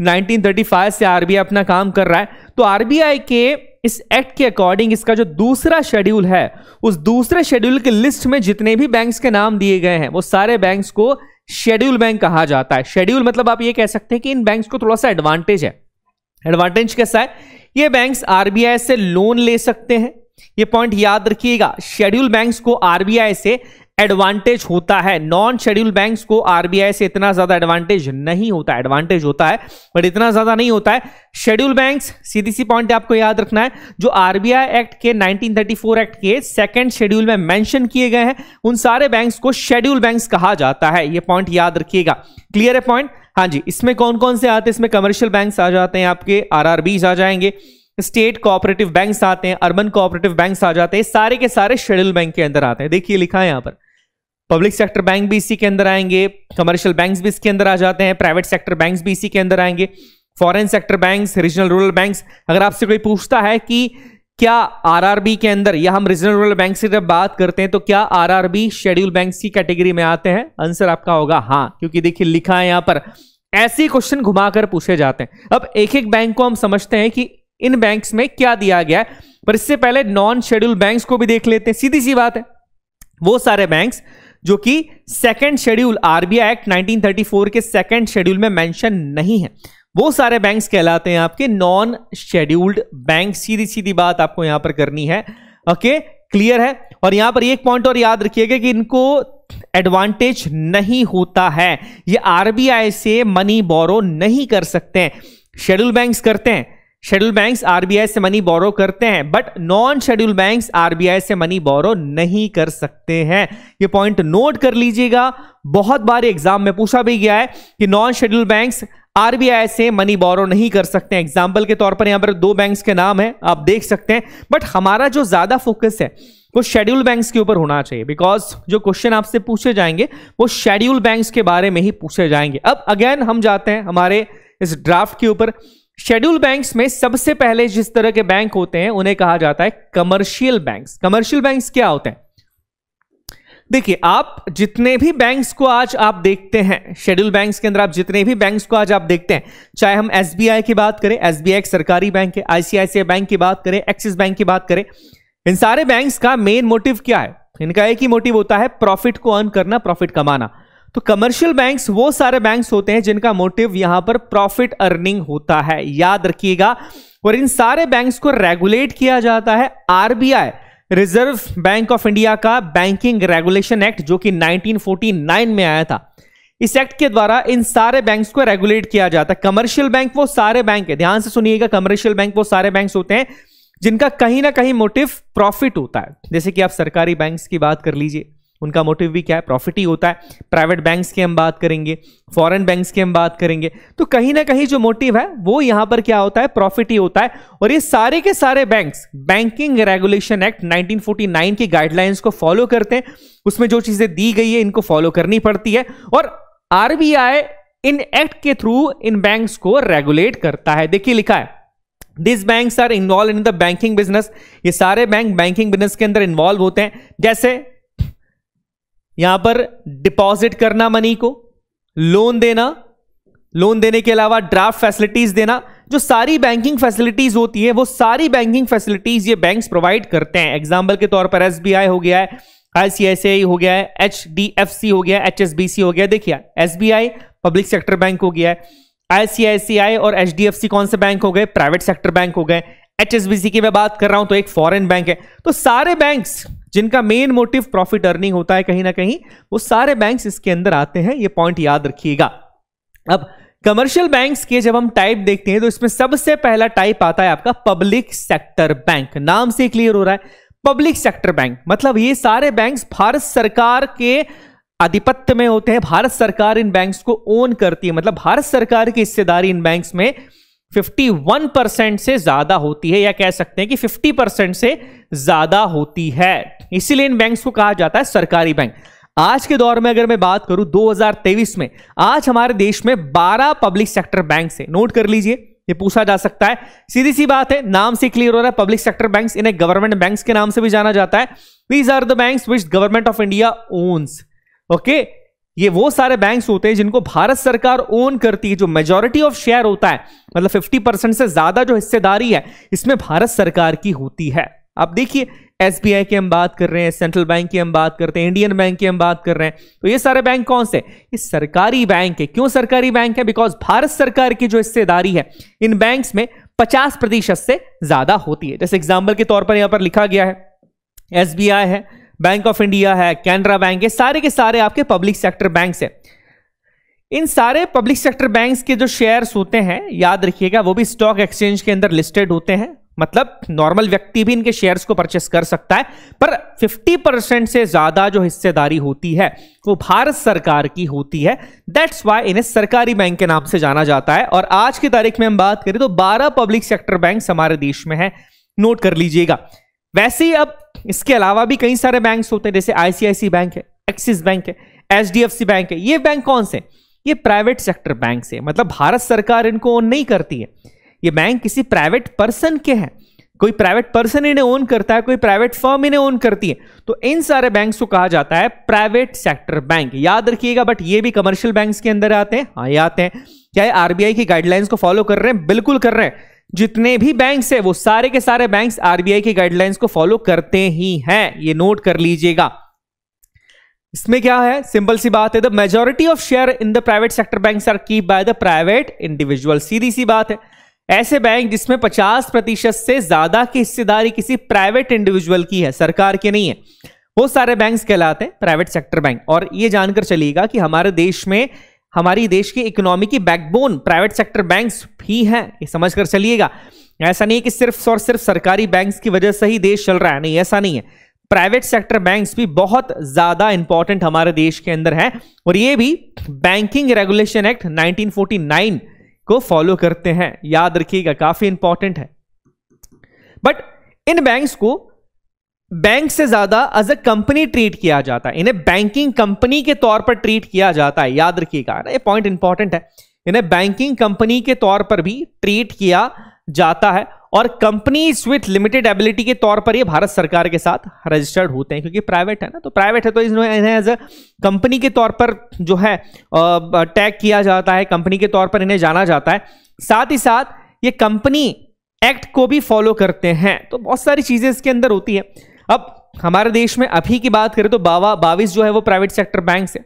1935 से आरबीआई अपना काम कर रहा है तो आरबीआई के इस एक्ट के अकॉर्डिंग इसका जो दूसरा शेड्यूल है उस दूसरे शेड्यूल की लिस्ट में जितने भी बैंक्स के नाम दिए गए हैं वो सारे बैंक्स को शेड्यूल बैंक कहा जाता है शेड्यूल मतलब आप ये कह सकते हैं कि इन बैंक्स को थोड़ा सा एडवांटेज है एडवांटेज कैसा है ये बैंक्स आरबीआई से लोन ले सकते हैं ये पॉइंट याद रखिएगा शेड्यूल बैंक्स को आरबीआई से एडवांटेज होता है नॉन शेड्यूल बैंक्स को आरबीआई से इतना ज्यादा एडवांटेज नहीं होता एडवांटेज होता है बट इतना ज्यादा नहीं होता है शेड्यूल बैंक्स सीधी सी पॉइंट आपको याद रखना है जो आरबीआई एक्ट के 1934 एक्ट के सेकंड शेड्यूल में मेंशन किए गए हैं उन सारे बैंक्स को शेड्यूल बैंक्स कहा जाता है ये पॉइंट याद रखिएगा क्लियर है पॉइंट हाँ जी इसमें कौन कौन से आते हैं इसमें कमर्शियल बैंक्स आ जाते हैं आपके आरआरबीज आ जाएंगे स्टेट कोऑपरेटिव बैंक्स आते हैं अर्बन कोऑपरेटिव बैंक्स आ जाते हैं सारे के सारे शेड्यूल बैंक के अंदर आते हैं देखिए लिखा है यहां पर पब्लिक सेक्टर बैंक भी इसी के अंदर आएंगे कमर्शियल बैंक्स भी इसके अंदर आ जाते हैं प्राइवेट सेक्टर बैंक्स भी इसी के अंदर आएंगे foreign sector banks regional rural banks अगर आपसे कोई पूछता है कि क्या आरआरबी के अंदर या हम रीजनल रूरल बैंक से जब बात करते हैं तो क्या आरआरबी शेड्यूल बैंक्स की कैटेगरी में आते हैं आंसर आपका होगा हाँ क्योंकि देखिए लिखा है यहां पर ऐसे क्वेश्चन घुमाकर पूछे जाते हैं अब एक एक बैंक को हम समझते हैं कि इन बैंक्स में क्या दिया गया है पर इससे पहले नॉन शेड्यूल बैंक्स को भी देख लेते हैं सीधी सी बात है वो सारे बैंक्स जो कि सेकंड शेड्यूल आरबीआई एक्ट 1934 के सेकंड शेड्यूल में मेंशन नहीं है वो सारे बैंक्स कहलाते हैं आपके नॉन शेड्यूल्ड बैंक सीधी सीधी बात आपको यहां पर करनी है ओके क्लियर है और यहां पर एक पॉइंट और याद रखिएगा कि इनको एडवांटेज नहीं होता है ये आरबीआई से मनी बोरो नहीं कर सकते हैं शेड्यूल बैंक्स करते हैं शेड्यूल बैंक्स आरबीआई से मनी बोरो करते हैं but non schedule banks RBI से मनी बोरो नहीं कर सकते हैं ये पॉइंट नोट कर लीजिएगा बहुत बार एग्जाम में पूछा भी गया है कि नॉन शेड्यूल बैंक्स आरबीआई से मनी बोरो नहीं कर सकते हैं एग्जाम्पल के तौर पर यहां पर दो बैंक्स के नाम है आप देख सकते हैं बट हमारा जो ज्यादा फोकस है वो शेड्यूल बैंक्स के ऊपर होना चाहिए बिकॉज जो क्वेश्चन आपसे पूछे जाएंगे वो शेड्यूल बैंक्स के बारे में ही पूछे जाएंगे अब अगेन हम जाते हैं हमारे इस ड्राफ्ट के ऊपर शेड्यूल बैंक्स में सबसे पहले जिस तरह के बैंक होते हैं उन्हें कहा जाता है कमर्शियल बैंक्स कमर्शियल बैंक्स क्या होते हैं देखिए आप जितने भी बैंक्स को आज आप देखते हैं शेड्यूल बैंक्स के अंदर आप जितने भी बैंक्स को आज आप देखते हैं चाहे हम एसबीआई की बात करें एसबीआई सरकारी बैंक है आईसीआईसीआई बैंक की बात करें एक्सिस बैंक की बात करें इन सारे बैंक्स का मेन मोटिव क्या है इनका एक ही मोटिव होता है प्रॉफिट को अर्न करना प्रॉफिट कमाना तो कमर्शियल बैंक्स वो सारे बैंक्स होते हैं जिनका मोटिव यहां पर प्रॉफिट अर्निंग होता है याद रखिएगा और इन सारे बैंक्स को रेगुलेट किया जाता है RBI reserve bank of India का बैंकिंग रेगुलेशन एक्ट जो कि 1949 में आया था इस एक्ट के द्वारा इन सारे बैंक्स को रेगुलेट किया जाता है कमर्शियल बैंक वो सारे बैंक है ध्यान से सुनिएगा कमर्शियल बैंक वो सारे बैंक होते हैं जिनका कहीं ना कहीं मोटिव प्रॉफिट होता है जैसे कि आप सरकारी बैंक्स की बात कर लीजिए उनका मोटिव भी क्या है प्रॉफिट ही होता है प्राइवेट बैंक्स की हम बात करेंगे फॉरेन बैंक्स की हम बात करेंगे तो कहीं ना कहीं जो मोटिव है वो यहां पर क्या होता है प्रॉफिट ही होता है और ये सारे के सारे बैंक्स बैंकिंग रेगुलेशन एक्ट 1949 की गाइडलाइंस को फॉलो करते हैं उसमें जो चीजें दी गई है इनको फॉलो करनी पड़ती है और आर इन एक्ट के थ्रू इन बैंक्स को रेगुलेट करता है देखिए लिखा है this bank are involved in the banking business ये सारे बैंक बैंकिंग बिजनेस के अंदर इन्वॉल्व होते हैं जैसे यहां पर डिपॉजिट करना मनी को लोन देना लोन देने के अलावा ड्राफ्ट फैसिलिटीज देना जो सारी बैंकिंग फैसिलिटीज होती है वो सारी बैंकिंग फैसिलिटीज ये बैंक्स प्रोवाइड करते हैं एग्जाम्पल के तौर पर एसबीआई हो गया है आईसीआईसीआई हो गया है एच हो गया एच हो गया देखिए एसबीआई पब्लिक सेक्टर बैंक हो गया है आईसीआईसीआई और एच कौन से बैंक हो गए प्राइवेट सेक्टर बैंक हो गए एचएसबीसी की मैं बात कर रहा हूं तो एक फॉरेन बैंक है तो सारे बैंक्स जिनका मेन मोटिव प्रॉफिट अर्निंग होता है कहीं ना कहीं वो सारे बैंक्स इसके अंदर आते हैं ये पॉइंट याद रखिएगा अब कमर्शियल बैंक्स के जब हम टाइप देखते हैं तो इसमें सबसे पहला टाइप आता है आपका पब्लिक सेक्टर बैंक नाम से क्लियर हो रहा है पब्लिक सेक्टर बैंक मतलब ये सारे बैंक्स भारत सरकार के आधिपत्य में होते हैं भारत सरकार इन बैंक्स को ओन करती है मतलब भारत सरकार की हिस्सेदारी इन बैंक्स में 51 परसेंट से ज्यादा होती है या कह सकते हैं कि 50 परसेंट से ज्यादा होती है इसीलिए इन बैंक्स को कहा जाता है सरकारी बैंक आज के दौर में अगर मैं बात करूं 2023 में आज हमारे देश में 12 पब्लिक सेक्टर बैंक है नोट कर लीजिए ये पूछा जा सकता है सीधी सी बात है नाम से क्लियर हो रहा है पब्लिक सेक्टर बैंक इन्हें गवर्नमेंट बैंक के नाम से भी जाना जाता है these are the bank which government of India owns okay ये वो सारे बैंक्स होते हैं जिनको भारत सरकार ओन करती है जो मेजोरिटी ऑफ शेयर होता है मतलब 50 परसेंट से ज्यादा जो हिस्सेदारी है इसमें भारत सरकार की होती है आप देखिए एसबीआई की हम बात कर रहे हैं सेंट्रल बैंक की हम बात करते हैं इंडियन बैंक की हम बात कर रहे हैं तो ये सारे बैंक कौन से ये सरकारी बैंक है क्यों सरकारी बैंक है बिकॉज भारत सरकार की जो हिस्सेदारी है इन बैंक में पचास प्रतिशत से ज्यादा होती है जैसे एग्जाम्पल के तौर पर यहां पर लिखा गया है एस है बैंक ऑफ इंडिया है कैनरा बैंक है सारे के सारे आपके पब्लिक सेक्टर बैंक्स हैं इन सारे पब्लिक सेक्टर बैंक्स के जो शेयर्स होते हैं याद रखिएगा वो भी स्टॉक एक्सचेंज के अंदर लिस्टेड होते हैं मतलब नॉर्मल व्यक्ति भी इनके शेयर्स को परचेस कर सकता है पर 50 परसेंट से ज्यादा जो हिस्सेदारी होती है वो भारत सरकार की होती है दैट्स वाई इन्हें सरकारी बैंक के नाम से जाना जाता है और आज की तारीख में हम बात करें तो 12 पब्लिक सेक्टर बैंक हमारे देश में है नोट कर लीजिएगा वैसे ही अब इसके अलावा भी कई सारे बैंक होते हैं जैसे आईसीआईसी बैंक है एक्सिस बैंक है एच बैंक है ये बैंक कौन से ये प्राइवेट सेक्टर बैंक से मतलब भारत सरकार इनको ओन नहीं करती है ये बैंक किसी प्राइवेट पर्सन के हैं कोई प्राइवेट पर्सन इन्हें ओन करता है कोई प्राइवेट फर्म इन्हें ओन करती है तो इन सारे बैंक्स को कहा जाता है प्राइवेट सेक्टर बैंक याद रखिएगा बट ये भी कमर्शियल बैंक्स के अंदर आते हैं हाँ ये आते हैं क्या ये आरबीआई की गाइडलाइंस को फॉलो कर रहे हैं बिल्कुल कर रहे हैं जितने भी बैंक्स है वो सारे के सारे बैंक्स आरबीआई के गाइडलाइंस को फॉलो करते ही हैं ये नोट कर लीजिएगा इसमें क्या है सिंपल सी बात है the majority of share in the private sector banks are की बाय द प्राइवेट इंडिविजुअल सीधी सी बात है ऐसे बैंक जिसमें 50 प्रतिशत से ज्यादा की हिस्सेदारी किसी प्राइवेट इंडिविजुअल की है सरकार की नहीं है वो सारे बैंक कहलाते हैं प्राइवेट सेक्टर बैंक और ये जानकर चलिएगा कि हमारे देश में हमारी देश की इकोनॉमी की बैकबोन प्राइवेट सेक्टर बैंक्स ही हैं ये समझ कर चलिएगा ऐसा नहीं है कि सिर्फ और सिर्फ सरकारी बैंक्स की वजह से ही देश चल रहा है नहीं ऐसा नहीं है प्राइवेट सेक्टर बैंक्स भी बहुत ज्यादा इंपॉर्टेंट हमारे देश के अंदर हैं और ये भी बैंकिंग रेगुलेशन एक्ट 1949 को फॉलो करते हैं याद रखिएगा काफी इंपॉर्टेंट है बट इन बैंक्स को बैंक से ज्यादा एज अ कंपनी ट्रीट किया जाता है इन्हें बैंकिंग कंपनी के तौर पर ट्रीट किया जाता है याद रखिएगा ये पॉइंट इंपॉर्टेंट है इन्हें बैंकिंग कंपनी के तौर पर भी ट्रीट किया जाता है और कंपनी विथ लिमिटेड एबिलिटी के तौर पर ये भारत सरकार के साथ रजिस्टर्ड होते हैं क्योंकि प्राइवेट है ना तो प्राइवेट है तो इन्हें एज अ कंपनी के तौर पर जो है टैग किया जाता है कंपनी के तौर पर इन्हें जाना जाता है साथ ही साथ ये कंपनी एक्ट को भी फॉलो करते हैं तो बहुत सारी चीज़ें इसके अंदर होती है अब हमारे देश में अभी की बात करें तो बावा बाविस जो है वो प्राइवेट सेक्टर बैंक है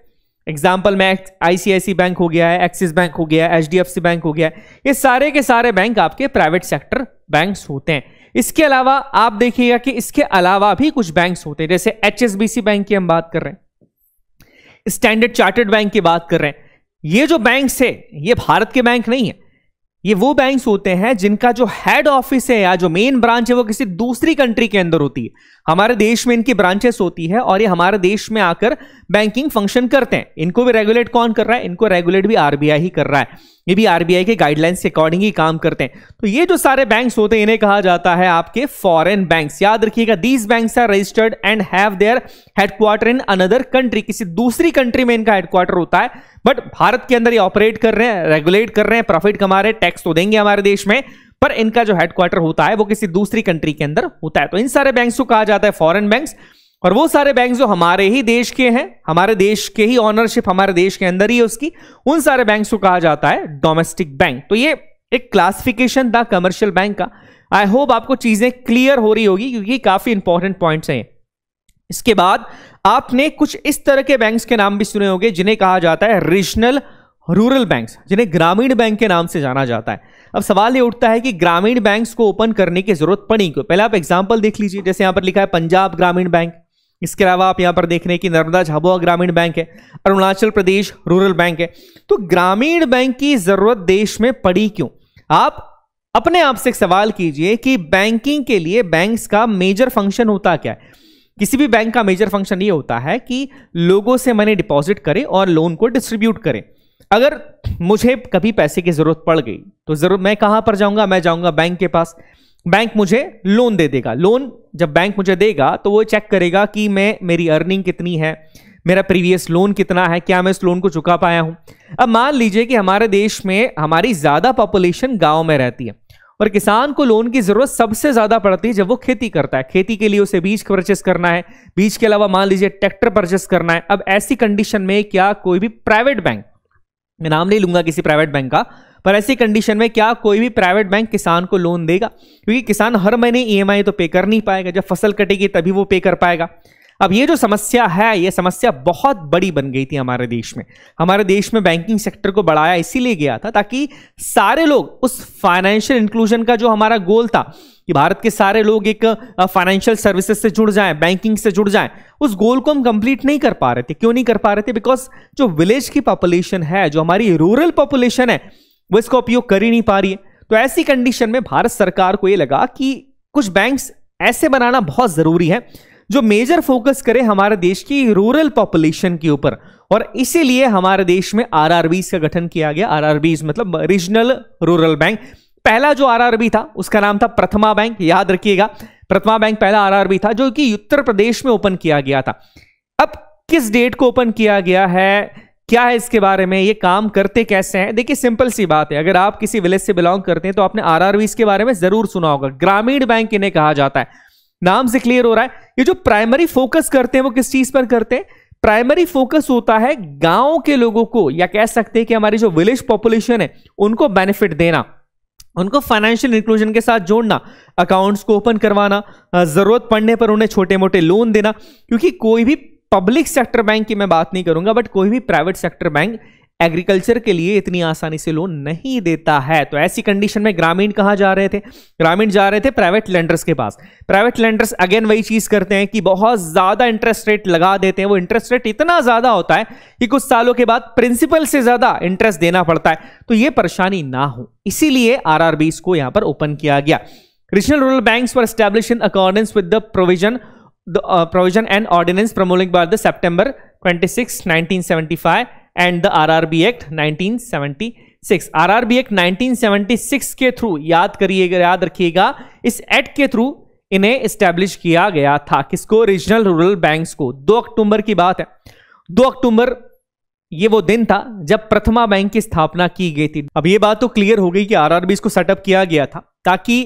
एग्जाम्पल में आईसीआईसी बैंक हो गया है एक्सिस बैंक हो गया है एच बैंक हो गया है ये सारे के सारे बैंक आपके प्राइवेट सेक्टर बैंक्स होते हैं इसके अलावा आप देखिएगा कि इसके अलावा भी कुछ बैंक्स होते हैं जैसे एच बैंक की हम बात कर रहे हैं स्टैंडर्ड चार्टर्ड बैंक की बात कर रहे हैं ये जो बैंक है ये भारत के बैंक नहीं है ये वो बैंक्स होते हैं जिनका जो हेड ऑफिस है या जो मेन ब्रांच है वो किसी दूसरी कंट्री के अंदर होती है हमारे देश में इनकी ब्रांचेस होती है और ये हमारे देश में आकर बैंकिंग फंक्शन करते हैं इनको भी रेगुलेट कौन कर रहा है इनको रेगुलेट भी आरबीआई ही कर रहा है ये भी आरबीआई के गाइडलाइंस के अकॉर्डिंग ही काम करते हैं तो ये जो सारे बैंक्स होते हैं इन्हें कहा जाता है आपके फॉरेन बैंक्स याद रखिएगा these banks are registered and have their headquarter in another country किसी दूसरी कंट्री में इनका हेडक्वार्टर होता है बट भारत के अंदर ये ऑपरेट कर रहे हैं रेगुलेट कर रहे हैं प्रॉफिट कमा रहे हैं टैक्स तो देंगे हमारे देश में पर इनका जो हेडक्वार्टर होता है वो किसी दूसरी कंट्री के अंदर होता है तो इन सारे बैंक्स को कहा जाता है फॉरेन बैंक्स और वो सारे बैंक जो हमारे ही देश के हैं हमारे देश के ही ऑनरशिप हमारे देश के अंदर ही है उसकी उन सारे बैंक को कहा जाता है डोमेस्टिक बैंक तो ये एक क्लासिफिकेशन था कमर्शियल बैंक का आई होप आपको चीजें क्लियर हो रही होगी क्योंकि काफी इंपॉर्टेंट पॉइंट्स हैं इसके बाद आपने कुछ इस तरह के बैंक्स के नाम भी सुने होंगे जिन्हें कहा जाता है रीजनल रूरल बैंक्स जिन्हें ग्रामीण बैंक के नाम से जाना जाता है अब सवाल ये उठता है कि ग्रामीण बैंक्स को ओपन करने की जरूरत पड़ी क्यों पहले आप एग्जांपल देख लीजिए जैसे यहां पर लिखा है पंजाब ग्रामीण बैंक इसके अलावा आप यहाँ पर देख रहे हैं कि नर्मदा झाबुआ ग्रामीण बैंक है अरुणाचल प्रदेश रूरल बैंक है तो ग्रामीण बैंक की जरूरत देश में पड़ी क्यों आप अपने आप से एक सवाल कीजिए कि बैंकिंग के लिए बैंक्स का मेजर फंक्शन होता क्या है किसी भी बैंक का मेजर फंक्शन ये होता है कि लोगों से मनी डिपॉजिट करें और लोन को डिस्ट्रीब्यूट करें अगर मुझे कभी पैसे की जरूरत पड़ गई तो जरूर मैं कहां पर जाऊंगा मैं जाऊंगा बैंक के पास बैंक मुझे लोन दे देगा लोन जब बैंक मुझे देगा तो वो चेक करेगा कि मैं मेरी अर्निंग कितनी है मेरा प्रीवियस लोन कितना है क्या मैं इस लोन को चुका पाया हूं अब मान लीजिए कि हमारे देश में हमारी ज़्यादा पॉपुलेशन गांव में रहती है और किसान को लोन की ज़रूरत सबसे ज़्यादा पड़ती है जब वो खेती करता है खेती के लिए उसे बीज परचेस करना है बीज के अलावा मान लीजिए ट्रैक्टर परचेस करना है अब ऐसी कंडीशन में क्या कोई भी प्राइवेट बैंक मैं नाम नहीं लूंगा किसी प्राइवेट बैंक का पर ऐसी कंडीशन में क्या कोई भी प्राइवेट बैंक किसान को लोन देगा क्योंकि किसान हर महीने ईएमआई e तो पे कर नहीं पाएगा जब फसल कटेगी तभी वो पे कर पाएगा अब ये जो समस्या है ये समस्या बहुत बड़ी बन गई थी हमारे देश में हमारे देश में बैंकिंग सेक्टर को बढ़ाया इसीलिए गया था ताकि सारे लोग उस फाइनेंशियल इंक्लूजन का जो हमारा गोल था कि भारत के सारे लोग एक फाइनेंशियल सर्विसेज से जुड़ जाएं बैंकिंग से जुड़ जाएं उस गोल को हम कंप्लीट नहीं कर पा रहे थे क्यों नहीं कर पा रहे थे बिकॉज जो विलेज की पॉपुलेशन है जो हमारी रूरल पॉपुलेशन है वो इसका उपयोग कर ही नहीं पा रही है तो ऐसी कंडीशन में भारत सरकार को ये लगा कि कुछ बैंक्स ऐसे बनाना बहुत ज़रूरी है जो मेजर फोकस करे हमारे देश की रूरल पॉपुलेशन के ऊपर और इसीलिए हमारे देश में आरआरबीज का गठन किया गया आरआरबीज मतलब रीजनल रूरल बैंक पहला जो आरआरबी था उसका नाम था प्रथमा बैंक याद रखिएगा प्रथमा बैंक पहला आरआरबी था जो कि उत्तर प्रदेश में ओपन किया गया था अब किस डेट को ओपन किया गया है क्या है इसके बारे में ये काम करते कैसे हैं देखिए सिंपल सी बात है अगर आप किसी विलेज से बिलोंग करते हैं तो आपने आरआरबी के बारे में जरूर सुना होगा ग्रामीण बैंक इन्हें कहा जाता है नाम से क्लियर हो रहा है ये जो प्राइमरी फोकस करते हैं वो किस चीज पर करते हैं प्राइमरी फोकस होता है गांव के लोगों को या कह सकते हैं कि हमारी जो विलेज पॉपुलेशन है उनको बेनिफिट देना उनको फाइनेंशियल इंक्लूजन के साथ जोड़ना अकाउंट्स को ओपन करवाना ज़रूरत पड़ने पर उन्हें छोटे मोटे लोन देना क्योंकि कोई भी पब्लिक सेक्टर बैंक की मैं बात नहीं करूंगा बट कोई भी प्राइवेट सेक्टर बैंक एग्रीकल्चर के लिए इतनी आसानी से लोन नहीं देता है तो ऐसी कंडीशन में ग्रामीण कहाँ जा रहे थे ग्रामीण जा रहे थे प्राइवेट लेंडर्स के पास प्राइवेट लेंडर्स अगेन वही चीज करते हैं कि बहुत ज्यादा इंटरेस्ट रेट लगा देते हैं वो इंटरेस्ट रेट इतना ज्यादा होता है कि कुछ सालों के बाद प्रिंसिपल से ज्यादा इंटरेस्ट देना पड़ता है तो ये परेशानी ना हो इसीलिए आर को यहाँ पर ओपन किया गया regional rural banks for establish in accordance with the provision the uh, provision and ordinance promulgated by the September and the RRB act 1976 RRB act 1976 के थ्रू याद करिएगा याद रखिएगा इस एक्ट के थ्रू इन्हें स्टैब्लिश किया गया था किसको रीजनल रूरल बैंक्स को 2 अक्टूबर की बात है 2 अक्टूबर ये वो दिन था जब प्रथमा बैंक की स्थापना की गई थी अब ये बात तो क्लियर हो गई कि आर इसको सेटअप किया गया था ताकि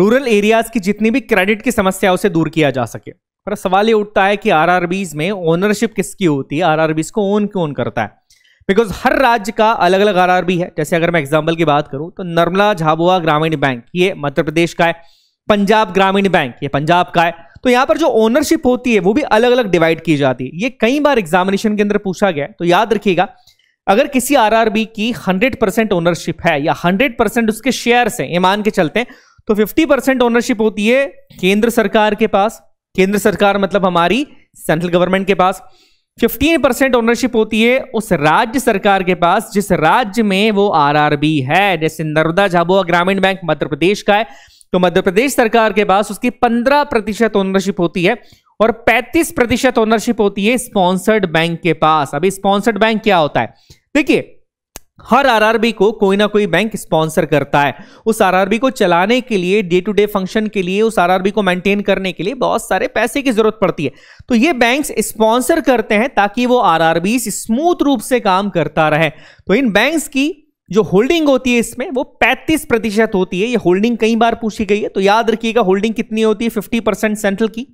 रूरल एरियाज की जितनी भी क्रेडिट की समस्या उसे दूर किया जा सके पर सवाल ये उठता है कि आरआरबीज में ओनरशिप किसकी होती है आरआरबीज को ओन क्यों करता है बिकॉज हर राज्य का अलग अलग आरआरबी है जैसे अगर मैं एग्जाम्पल की बात करूं तो नर्मला झाबुआ ग्रामीण बैंक ये मध्य प्रदेश का है पंजाब ग्रामीण बैंक ये पंजाब का है तो यहां पर जो ओनरशिप होती है वो भी अलग अलग डिवाइड की जाती है ये कई बार एग्जामिनेशन के अंदर पूछा गया तो याद रखिएगा अगर किसी आरआरबी की 100% ओनरशिप है या 100% उसके शेयर हैं ये मान के चलते हैं तो 50% ओनरशिप होती है केंद्र सरकार के पास केंद्र सरकार मतलब हमारी सेंट्रल गवर्नमेंट के पास 15 परसेंट ओनरशिप होती है उस राज्य सरकार के पास जिस राज्य में वो आरआरबी है जैसे नर्मदा झाबुआ ग्रामीण बैंक मध्य प्रदेश का है तो मध्य प्रदेश सरकार के पास उसकी 15 प्रतिशत ओनरशिप होती है और 35 प्रतिशत ओनरशिप होती है स्पॉन्सर्ड बैंक के पास अभी स्पॉन्सर्ड बैंक क्या होता है देखिए हर आरआरबी को कोई ना कोई बैंक स्पॉन्सर करता है उस आरआरबी को चलाने के लिए डे टू डे फंक्शन के लिए उस आरआरबी को मेंटेन करने के लिए बहुत सारे पैसे की जरूरत पड़ती है तो ये बैंक्स स्पॉन्सर करते हैं ताकि वो आरआरबी स्मूथ रूप से काम करता रहे तो इन बैंक्स की जो होल्डिंग होती है इसमें वो पैंतीस प्रतिशत होती है ये होल्डिंग कई बार पूछी गई है तो याद रखिएगा होल्डिंग कितनी होती है फिफ्टी परसेंट सेंट्रल की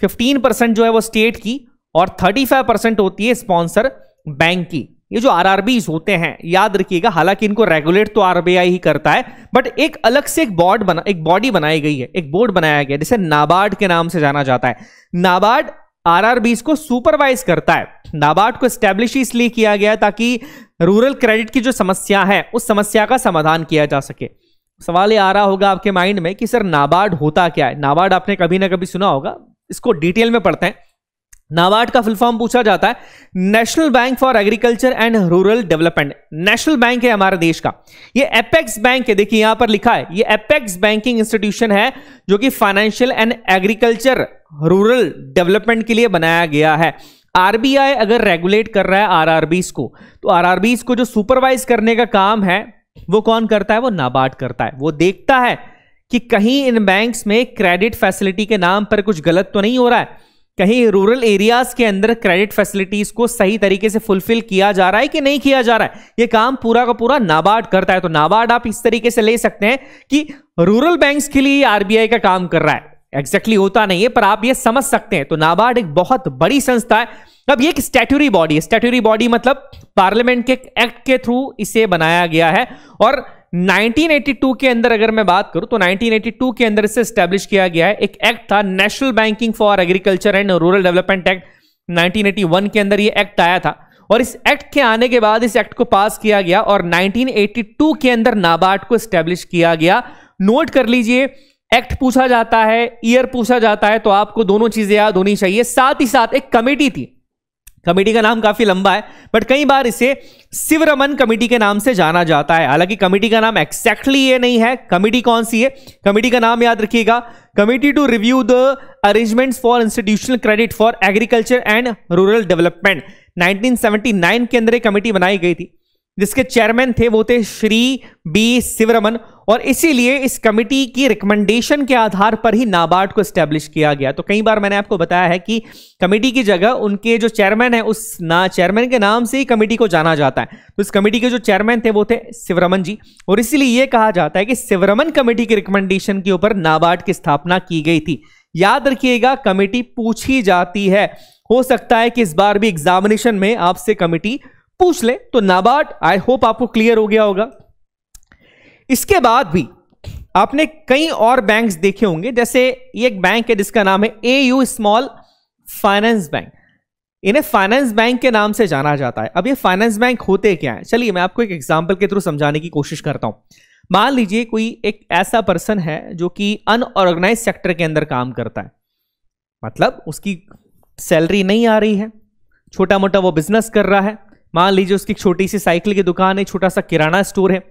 फिफ्टीन परसेंट जो है वो स्टेट की और फाइव परसेंट होती है स्पॉन्सर बैंक की ये जो आर होते हैं याद रखिएगा हालांकि इनको रेगुलेट तो आरबीआई ही करता है बट एक अलग से एक बोर्ड बना एक बॉडी बनाई गई है एक बोर्ड बनाया गया जिसे नाबार्ड के नाम से जाना जाता है नाबार्ड आर को सुपरवाइज करता है नाबार्ड को स्टैब्लिश इसलिए किया गया ताकि रूरल क्रेडिट की जो समस्या है उस समस्या का समाधान किया जा सके सवाल ये आ रहा होगा आपके माइंड में कि सर नाबार्ड होता क्या है नाबार्ड आपने कभी ना कभी सुना होगा इसको डिटेल में पढ़ते हैं नाबार्ड का फुल फॉर्म पूछा जाता है national bank for agriculture and rural development national bank है हमारे देश का ये एपेक्स बैंक है देखिए यहां पर लिखा है ये एपेक्स बैंकिंग इंस्टीट्यूशन है जो कि financial and agriculture rural development के लिए बनाया गया है आरबीआई अगर रेगुलेट कर रहा है आरआरबीस को तो आरआरबीस को जो सुपरवाइज करने का काम है वो कौन करता है वो नाबार्ड करता है वो देखता है कि कहीं इन बैंक्स में क्रेडिट फैसिलिटी के नाम पर कुछ गलत तो नहीं हो रहा है कहीं रूरल एरियाज के अंदर क्रेडिट फैसिलिटीज को सही तरीके से फुलफिल किया जा रहा है कि नहीं किया जा रहा है ये काम पूरा का पूरा नाबार्ड करता है तो नाबार्ड आप इस तरीके से ले सकते हैं कि रूरल बैंक्स के लिए आरबीआई का काम कर रहा है एग्जैक्टली exactly होता नहीं है पर आप ये समझ सकते हैं तो नाबार्ड एक बहुत बड़ी संस्था है अब ये एक स्टैट्यूरी बॉडी है स्टैट्यूरी बॉडी मतलब पार्लियामेंट के एक्ट के थ्रू इसे बनाया गया है और 1982 के अंदर अगर मैं बात करूं तो 1982 के अंदर इसे स्टैब्लिश किया गया है एक एक्ट था national banking for agriculture and rural development act 1981 के अंदर ये एक्ट आया था और इस एक्ट के आने के बाद इस एक्ट को पास किया गया और 1982 के अंदर नाबार्ड को स्टैब्लिश किया गया नोट कर लीजिए एक्ट पूछा जाता है ईयर पूछा जाता है तो आपको दोनों चीजें याद होनी चाहिए साथ ही साथ एक कमेटी थी कमेटी का नाम काफी लंबा है बट कई बार इसे शिवरमन कमेटी के नाम से जाना जाता है हालांकि कमेटी का नाम एक्सैक्टली ये नहीं है कमेटी कौन सी है कमेटी का नाम याद रखिएगा committee to review the arrangements for institutional credit for agriculture and rural development 1979 के अंदर एक कमेटी बनाई गई थी जिसके चेयरमैन थे वो थे श्री बी शिवरमन और इसीलिए इस कमेटी की रिकमेंडेशन के आधार पर ही नाबार्ड को स्टैब्लिश किया गया तो कई बार मैंने आपको बताया है कि कमेटी की जगह उनके जो चेयरमैन है उस ना चेयरमैन के नाम से ही कमेटी को जाना जाता है तो इस कमेटी के जो चेयरमैन थे वो थे शिवरमन जी और इसीलिए ये कहा जाता है कि शिवरमन कमेटी की रिकमेंडेशन के ऊपर नाबार्ड की स्थापना की गई थी याद रखिएगा कमेटी पूछी जाती है हो सकता है कि इस बार भी एग्जामिनेशन में आपसे कमेटी पूछ ले तो नाबार्ड आई होप आपको क्लियर हो गया होगा इसके बाद भी आपने कई और बैंक्स देखे होंगे जैसे ये एक बैंक है जिसका नाम है A U small finance bank इन्हें फाइनेंस बैंक के नाम से जाना जाता है अब ये फाइनेंस बैंक होते क्या है चलिए मैं आपको एक एग्जाम्पल के थ्रू समझाने की कोशिश करता हूं मान लीजिए कोई एक ऐसा पर्सन है जो कि अनऑर्गेनाइज सेक्टर के अंदर काम करता है मतलब उसकी सैलरी नहीं आ रही है छोटा मोटा वो बिजनेस कर रहा है मान लीजिए उसकी छोटी सी साइकिल की दुकान है छोटा सा किराना स्टोर है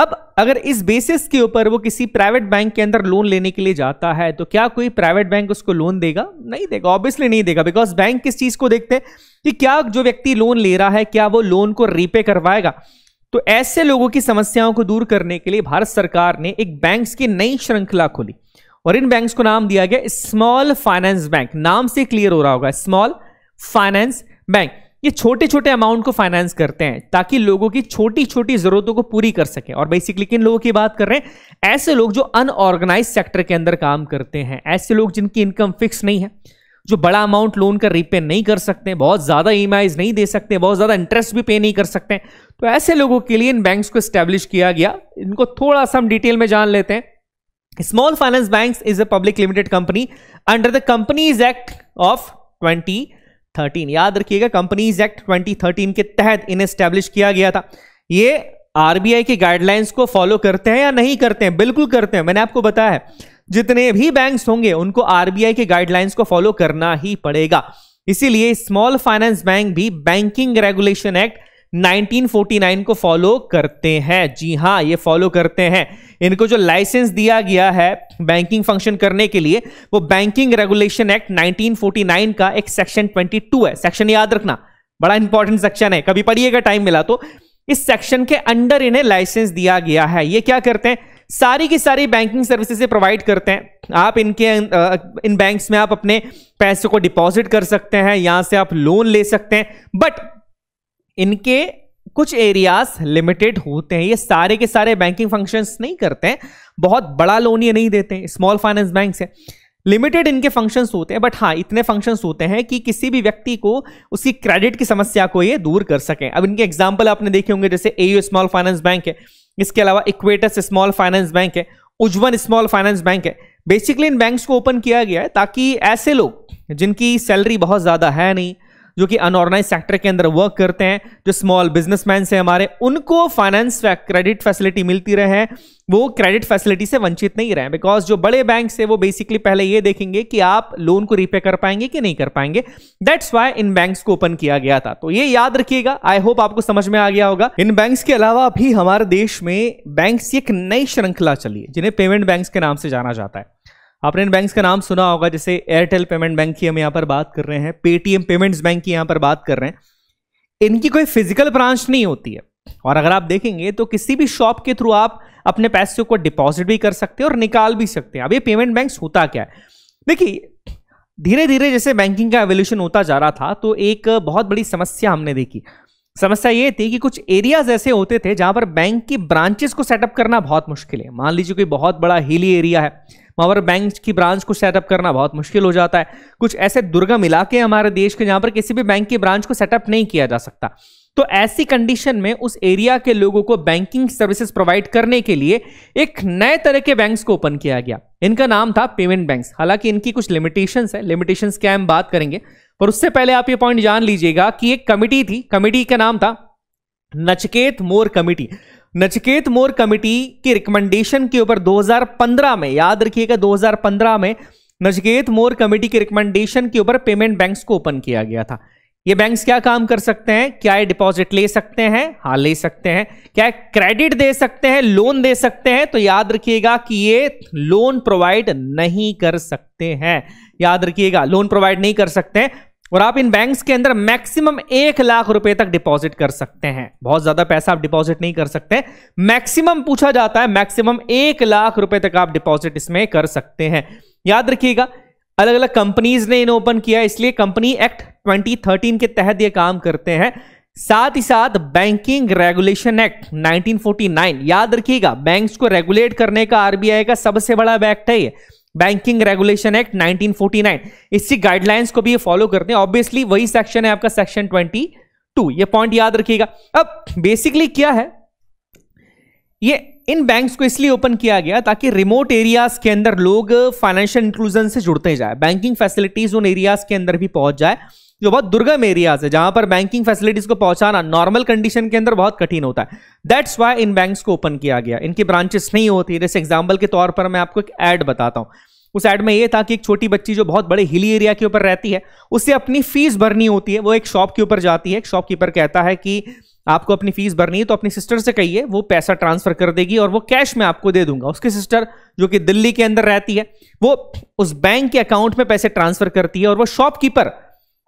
अब अगर इस बेसिस के ऊपर वो किसी प्राइवेट बैंक के अंदर लोन लेने के लिए जाता है तो क्या कोई प्राइवेट बैंक उसको लोन देगा नहीं देगा ऑब्वियसली नहीं देगा बिकॉज बैंक किस चीज को देखते हैं कि क्या जो व्यक्ति लोन ले रहा है क्या वो लोन को रीपे करवाएगा तो ऐसे लोगों की समस्याओं को दूर करने के लिए भारत सरकार ने एक बैंक की नई श्रृंखला खोली और इन बैंक को नाम दिया गया स्मॉल फाइनेंस बैंक नाम से क्लियर हो रहा होगा स्मॉल फाइनेंस बैंक ये छोटे छोटे अमाउंट को फाइनेंस करते हैं ताकि लोगों की छोटी छोटी जरूरतों को पूरी कर सके और बेसिकली किन लोगों की बात कर रहे हैं ऐसे लोग जो अनऑर्गेनाइज सेक्टर के अंदर काम करते हैं ऐसे लोग जिनकी इनकम फिक्स नहीं है जो बड़ा अमाउंट लोन का रीपे नहीं कर सकते बहुत ज़्यादा ई नहीं दे सकते बहुत ज़्यादा इंटरेस्ट भी पे नहीं कर सकते तो ऐसे लोगों के लिए इन बैंक्स को स्टैब्लिश किया गया इनको थोड़ा सा हम डिटेल में जान लेते हैं small finance bank is a public limited company under the companies act of twenty 2013 याद रखिएगा कंपनीज एक्ट 2013 के तहत इन्हें स्टैब्लिश किया गया था ये आरबीआई के गाइडलाइंस को फॉलो करते हैं या नहीं करते हैं बिल्कुल करते हैं मैंने आपको बताया है जितने भी बैंक्स होंगे उनको आरबीआई के गाइडलाइंस को फॉलो करना ही पड़ेगा इसीलिए स्मॉल फाइनेंस बैंक भी बैंकिंग रेगुलेशन एक्ट 1949 को फॉलो करते हैं जी हाँ ये फॉलो करते हैं इनको जो लाइसेंस दिया गया है बैंकिंग फंक्शन करने के लिए वो बैंकिंग रेगुलेशन एक्ट 1949 का एक सेक्शन 22 है सेक्शन याद रखना बड़ा इंपॉर्टेंट सेक्शन है कभी पढ़िएगा टाइम मिला तो इस सेक्शन के अंडर इन्हें लाइसेंस दिया गया है ये क्या करते हैं सारी की सारी बैंकिंग सर्विसेज प्रोवाइड करते हैं आप इनके इन बैंक्स में आप अपने पैसे को डिपॉजिट कर सकते हैं यहां से आप लोन ले सकते हैं बट इनके कुछ एरियाज लिमिटेड होते हैं ये सारे के सारे बैंकिंग फंक्शंस नहीं करते हैं बहुत बड़ा लोन ये नहीं देते हैं स्मॉल फाइनेंस बैंक से लिमिटेड इनके फंक्शंस होते हैं बट हाँ इतने फंक्शंस होते हैं कि किसी भी व्यक्ति को उसकी क्रेडिट की समस्या को ये दूर कर सकें अब इनके एग्जाम्पल आपने देखे होंगे जैसे ए स्मॉल फाइनेंस बैंक है इसके अलावा इक्वेटस स्मॉल फाइनेंस बैंक है उज्जवन स्मॉल फाइनेंस बैंक है बेसिकली इन बैंक्स को ओपन किया गया है ताकि ऐसे लोग जिनकी सैलरी बहुत ज़्यादा है नहीं जो कि अनऑर्गेनाइज सेक्टर के अंदर वर्क करते हैं जो स्मॉल बिजनेसमैन से हमारे उनको फाइनेंस क्रेडिट फैसिलिटी मिलती रहे वो क्रेडिट फैसिलिटी से वंचित नहीं रहे बिकॉज जो बड़े बैंक से वो बेसिकली पहले ये देखेंगे कि आप लोन को रीपे कर पाएंगे कि नहीं कर पाएंगे दैट्स वाई इन बैंक्स को ओपन किया गया था तो ये याद रखिएगा आई होप आपको समझ में आ गया होगा इन बैंक्स के अलावा अभी हमारे देश में बैंक्स एक नई श्रृंखला चली है जिन्हें पेमेंट बैंक्स के नाम से जाना जाता है आपने इन बैंक्स का नाम सुना होगा जैसे एयरटेल पेमेंट बैंक की हम यहाँ पर बात कर रहे हैं पेटीएम पेमेंट्स बैंक की यहाँ पर बात कर रहे हैं इनकी कोई फिजिकल ब्रांच नहीं होती है और अगर आप देखेंगे तो किसी भी शॉप के थ्रू आप अपने पैसे को डिपॉजिट भी कर सकते हैं और निकाल भी सकते हैं अब ये पेमेंट बैंक होता क्या है देखिए धीरे धीरे जैसे बैंकिंग का एवोल्यूशन होता जा रहा था तो एक बहुत बड़ी समस्या हमने देखी समस्या ये थी कि कुछ एरियाज ऐसे होते थे जहां पर बैंक की ब्रांचेस को सेटअप करना बहुत मुश्किल है मान लीजिए कोई बहुत बड़ा हिली एरिया है वहाँ पर बैंक की ब्रांच को सेटअप करना बहुत मुश्किल हो जाता है कुछ ऐसे दुर्गम इलाके हमारे देश के जहाँ पर किसी भी बैंक की ब्रांच को सेटअप नहीं किया जा सकता तो ऐसी कंडीशन में उस एरिया के लोगों को बैंकिंग सर्विसेज प्रोवाइड करने के लिए एक नए तरह के बैंक्स को ओपन किया गया इनका नाम था पेमेंट बैंक्स हालांकि इनकी कुछ लिमिटेशंस है लिमिटेशंस क्या हम बात करेंगे पर उससे पहले आप ये पॉइंट जान लीजिएगा कि एक कमिटी थी कमिटी का नाम था नचकेत मोर कमेटी नचकेत मोर कमिटी की रिकमेंडेशन के ऊपर 2015 में याद रखिएगा 2015 में नचकेत मोर कमिटी की रिकमेंडेशन के ऊपर पेमेंट बैंक्स को ओपन किया गया था ये बैंक्स क्या काम कर सकते हैं क्या ये डिपॉजिट ले सकते हैं हाँ ले सकते हैं क्या क्रेडिट दे सकते हैं लोन दे सकते हैं तो याद रखिएगा कि ये लोन प्रोवाइड नहीं कर सकते हैं याद रखिएगा लोन प्रोवाइड नहीं कर सकते हैं और आप इन बैंक्स के अंदर मैक्सिमम एक लाख रुपए तक डिपॉजिट कर सकते हैं बहुत ज्यादा पैसा आप डिपॉजिट नहीं कर सकते मैक्सिमम पूछा जाता है मैक्सिमम एक लाख रुपए तक आप डिपॉजिट इसमें कर सकते हैं याद रखिएगा अलग अलग कंपनीज ने इन्हें ओपन किया इसलिए कंपनी एक्ट 2013 के तहत ये काम करते हैं साथ ही साथ बैंकिंग रेगुलेशन एक्ट 1949 याद रखिएगा बैंक्स को रेगुलेट करने का आरबीआई का सबसे बड़ा एक्ट है ये बैंकिंग रेगुलेशन एक्ट 1949 इसी गाइडलाइंस को भी ये फॉलो करते हैं ऑब्वियसली वही सेक्शन है आपका सेक्शन 22 ये पॉइंट याद रखिएगा अब बेसिकली क्या है ये इन बैंक्स को इसलिए ओपन किया गया ताकि रिमोट एरियाज के अंदर लोग फाइनेंशियल इंक्लूजन से जुड़ते जाए बैंकिंग फैसिलिटीज उन एरियाज के अंदर भी पहुंच जाए जो बहुत दुर्गम एरियाज है जहां पर बैंकिंग फैसिलिटीज को पहुंचाना नॉर्मल कंडीशन के अंदर बहुत कठिन होता है दैट्स वाई इन बैंक्स को ओपन किया गया इनकी ब्रांचेस नहीं होती जैसे एग्जाम्पल के तौर पर मैं आपको एक ऐड बताता हूँ उस ऐड में ये था कि एक छोटी बच्ची जो बहुत बड़े हिली एरिया के ऊपर रहती है उससे अपनी फीस भरनी होती है वो एक शॉप के ऊपर जाती है एक शॉपकीपर कहता है कि आपको अपनी फीस भरनी है तो अपनी सिस्टर से कहिए वो पैसा ट्रांसफर कर देगी और वो कैश में आपको दे दूंगा उसकी सिस्टर जो कि दिल्ली के अंदर रहती है वो उस बैंक के अकाउंट में पैसे ट्रांसफर करती है और वो शॉपकीपर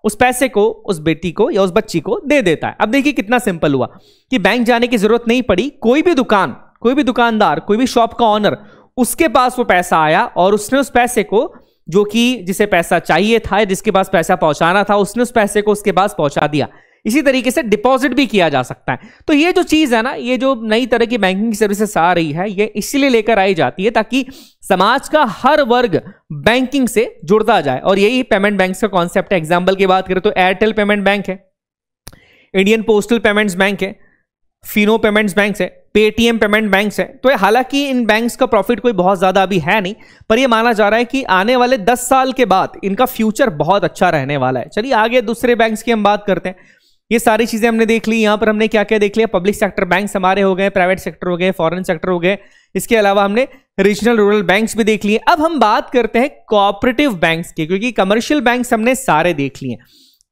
उस पैसे को उस बेटी को या उस बच्ची को दे देता है अब देखिए कितना सिंपल हुआ कि बैंक जाने की जरूरत नहीं पड़ी कोई भी दुकान कोई भी दुकानदार कोई भी शॉप का ऑनर उसके पास वो पैसा आया और उसने उस पैसे को जो कि जिसे पैसा चाहिए था जिसके पास पैसा पहुंचाना था उसने उस पैसे को उसके पास पहुंचा दिया इसी तरीके से डिपॉजिट भी किया जा सकता है तो ये जो चीज़ है ना ये जो नई तरह की बैंकिंग सर्विसेस आ रही है ये इसीलिए लेकर आई जाती है ताकि समाज का हर वर्ग बैंकिंग से जुड़ता जाए और यही पेमेंट बैंक का कॉन्सेप्ट है एग्जाम्पल की बात करें तो एयरटेल पेमेंट बैंक है इंडियन पोस्टल पेमेंट्स बैंक है फिनो पेमेंट्स बैंक है पेटीएम पेमेंट बैंक है तो हालांकि इन बैंक्स का प्रॉफिट कोई बहुत ज़्यादा अभी है नहीं पर यह माना जा रहा है कि आने वाले 10 साल के बाद इनका फ्यूचर बहुत अच्छा रहने वाला है चलिए आगे दूसरे बैंक्स की हम बात करते हैं ये सारी चीज़ें हमने देख ली यहां पर हमने क्या क्या देख लिया पब्लिक सेक्टर बैंक हमारे हो गए प्राइवेट सेक्टर हो गए फॉरेन सेक्टर हो गए इसके अलावा हमने रीजनल रूरल बैंक्स भी देख लिए अब हम बात करते हैं कॉपरेटिव बैंक्स की क्योंकि कमर्शियल बैंक्स हमने सारे देख लिए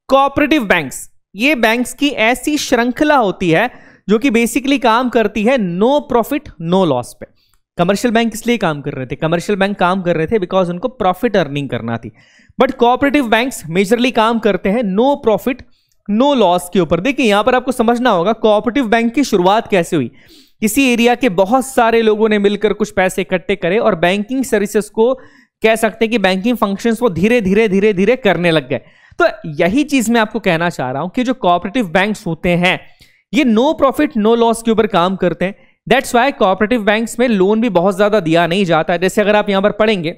कॉपरेटिव बैंक्स ये बैंक्स की ऐसी श्रृंखला होती है जो कि बेसिकली काम करती है नो प्रॉफिट नो लॉस पे कमर्शियल बैंक इसलिए काम कर रहे थे कमर्शियल बैंक काम कर रहे थे बिकॉज उनको प्रॉफिट अर्निंग करना थी बट कोऑपरेटिव बैंक्स मेजरली काम करते हैं नो प्रॉफिट नो लॉस के ऊपर देखिए यहां पर आपको समझना होगा कोऑपरेटिव बैंक की शुरुआत कैसे हुई किसी एरिया के बहुत सारे लोगों ने मिलकर कुछ पैसे इकट्ठे करे और बैंकिंग सर्विसेज को कह सकते हैं कि बैंकिंग फंक्शन को धीरे धीरे धीरे धीरे करने लग गए तो यही चीज मैं आपको कहना चाह रहा हूं कि जो कॉपरेटिव बैंक्स होते हैं ये नो प्रॉफिट नो लॉस के ऊपर काम करते हैं दैट्स वाई कॉपरेटिव बैंक्स में लोन भी बहुत ज्यादा दिया नहीं जाता है जैसे अगर आप यहां पर पढ़ेंगे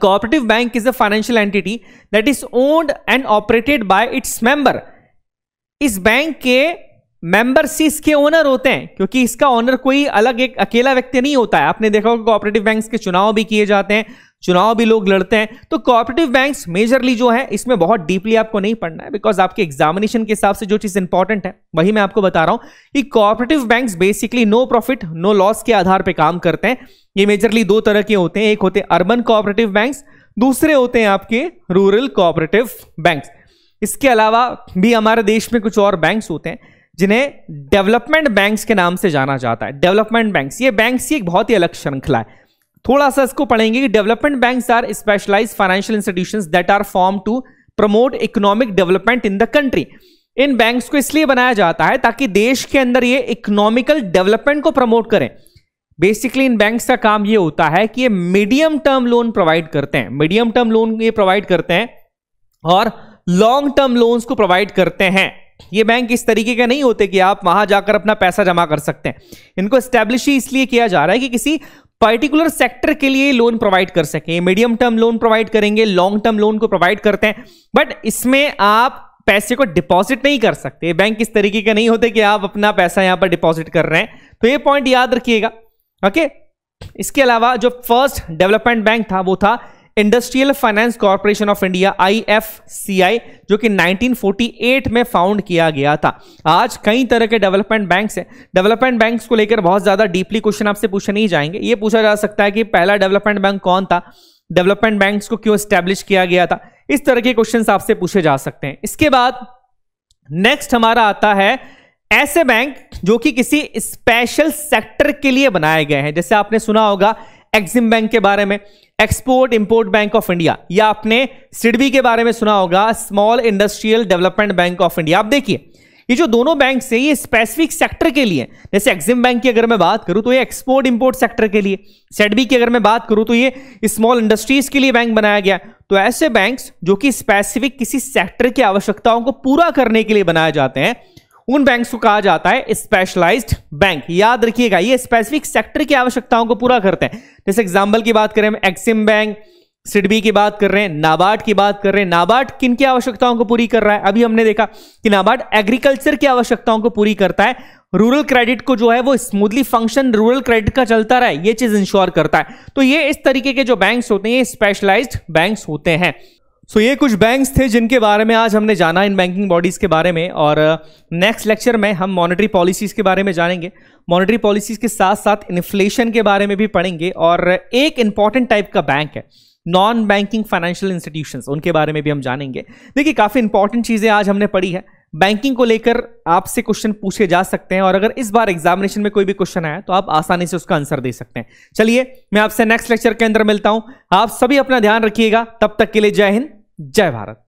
cooperative bank is a financial entity that is owned and operated by its member इस बैंक के मेंबर्स इसके ओनर होते हैं क्योंकि इसका ओनर कोई अलग एक अकेला व्यक्ति नहीं होता है आपने देखा होगा कोऑपरेटिव बैंक्स के चुनाव भी किए जाते हैं चुनाव भी लोग लड़ते हैं तो कोऑपरेटिव बैंक्स मेजरली जो है इसमें बहुत डीपली आपको नहीं पढ़ना है बिकॉज आपके एग्जामिनेशन के हिसाब से जो चीज इंपॉर्टेंट है वही मैं आपको बता रहा हूं कि cooperative banks basically no profit no loss के आधार पर काम करते हैं ये मेजरली दो तरह के होते हैं एक होते हैं अर्बन कोऑपरेटिव बैंक्स दूसरे होते हैं आपके रूरल कोऑपरेटिव बैंक्स इसके अलावा भी हमारे देश में कुछ और बैंक्स होते हैं जिन्हें डेवलपमेंट बैंक्स के नाम से जाना जाता है डेवलपमेंट बैंक्स ये बैंक्स की एक बहुत ही अलग श्रृंखला है थोड़ा सा इसको पढ़ेंगे कि development banks are specialise financial institution that are form to promote economic development in the country इन बैंक्स को इसलिए बनाया जाता है ताकि देश के अंदर ये इकोनॉमिकल डेवलपमेंट को प्रमोट करें बेसिकली इन बैंक्स का काम ये होता है कि ये मीडियम टर्म लोन प्रोवाइड करते हैं मीडियम टर्म लोन ये प्रोवाइड करते हैं और लॉन्ग टर्म लोन्स को प्रोवाइड करते हैं ये बैंक इस तरीके के नहीं होते कि आप वहां जाकर अपना पैसा जमा कर सकते हैं इनको स्टैब्लिश ही इसलिए किया जा रहा है कि किसी पर्टिकुलर सेक्टर के लिए लोन प्रोवाइड कर सके मीडियम टर्म लोन प्रोवाइड करेंगे लॉन्ग टर्म लोन को प्रोवाइड करते हैं बट इसमें आप पैसे को डिपॉजिट नहीं कर सकते बैंक इस तरीके के नहीं होते कि आप अपना पैसा यहां पर डिपॉजिट कर रहे हैं तो ये पॉइंट याद रखिएगा ओके इसके अलावा जो फर्स्ट डेवलपमेंट बैंक था वो था industrial finance corporation of India IFCI जो कि 1948 में फाउंड किया गया था आज कई तरह के डेवलपमेंट बैंक्स हैं डेवलपमेंट बैंक्स को लेकर बहुत ज़्यादा डीपली क्वेश्चन आपसे पूछे नहीं जाएंगे ये पूछा जा सकता है कि पहला डेवलपमेंट बैंक कौन था डेवलपमेंट बैंक्स को क्यों स्टैब्लिश किया गया था इस तरह के क्वेश्चन आपसे पूछे जा सकते हैं इसके बाद नेक्स्ट हमारा आता है ऐसे बैंक जो कि किसी स्पेशल सेक्टर के लिए बनाए गए हैं जैसे आपने सुना होगा एक्सिम बैंक के बारे में export import bank of India या आपने सिडबी के बारे में सुना होगा small industrial development bank of India आप देखिए ये जो दोनों बैंक है ये स्पेसिफिक सेक्टर के लिए जैसे एक्सिम बैंक की अगर मैं बात करूं तो ये एक्सपोर्ट इंपोर्ट सेक्टर के लिए सेडबी की अगर मैं बात करूं तो ये स्मॉल इंडस्ट्रीज के लिए बैंक बनाया गया तो ऐसे बैंक्स जो कि स्पेसिफिक किसी सेक्टर की आवश्यकताओं को पूरा करने के लिए बनाए जाते हैं उन बैंक्स को कहा जाता है स्पेशलाइज्ड बैंक याद रखिएगा ये स्पेसिफिक सेक्टर की आवश्यकताओं को पूरा करते हैं जैसे एग्जाम्पल की बात करें हम एक्सिम बैंक सिडबी की बात कर रहे हैं नाबार्ड की बात कर रहे हैं नाबार्ड किन की आवश्यकताओं को पूरी कर रहा है अभी हमने देखा कि नाबार्ड एग्रीकल्चर की आवश्यकताओं को पूरी करता है रूरल क्रेडिट को जो है वो स्मूथली फंक्शन रूरल क्रेडिट का चलता रहा है ये चीज इंश्योर करता है तो ये इस तरीके के जो बैंक्स होते हैं ये स्पेशलाइज्ड बैंक्स होते हैं सो so, ये कुछ बैंक्स थे जिनके बारे में आज हमने जाना इन बैंकिंग बॉडीज़ के बारे में और नेक्स्ट uh, लेक्चर में हम मॉनेटरी पॉलिसीज़ के बारे में जानेंगे मॉनेटरी पॉलिसीज़ के साथ साथ इन्फ्लेशन के बारे में भी पढ़ेंगे और एक इम्पॉर्टेंट टाइप का बैंक है नॉन बैंकिंग फाइनेंशियल इंस्टीट्यूशन उनके बारे में भी हम जानेंगे देखिए काफ़ी इंपॉर्टेंट चीज़ें आज हमने पढ़ी है बैंकिंग को लेकर आपसे क्वेश्चन पूछे जा सकते हैं और अगर इस बार एग्जामिनेशन में कोई भी क्वेश्चन आया तो आप आसानी से उसका आंसर दे सकते हैं चलिए मैं आपसे नेक्स्ट लेक्चर के अंदर मिलता हूं आप सभी अपना ध्यान रखिएगा तब तक के लिए जय हिंद जय भारत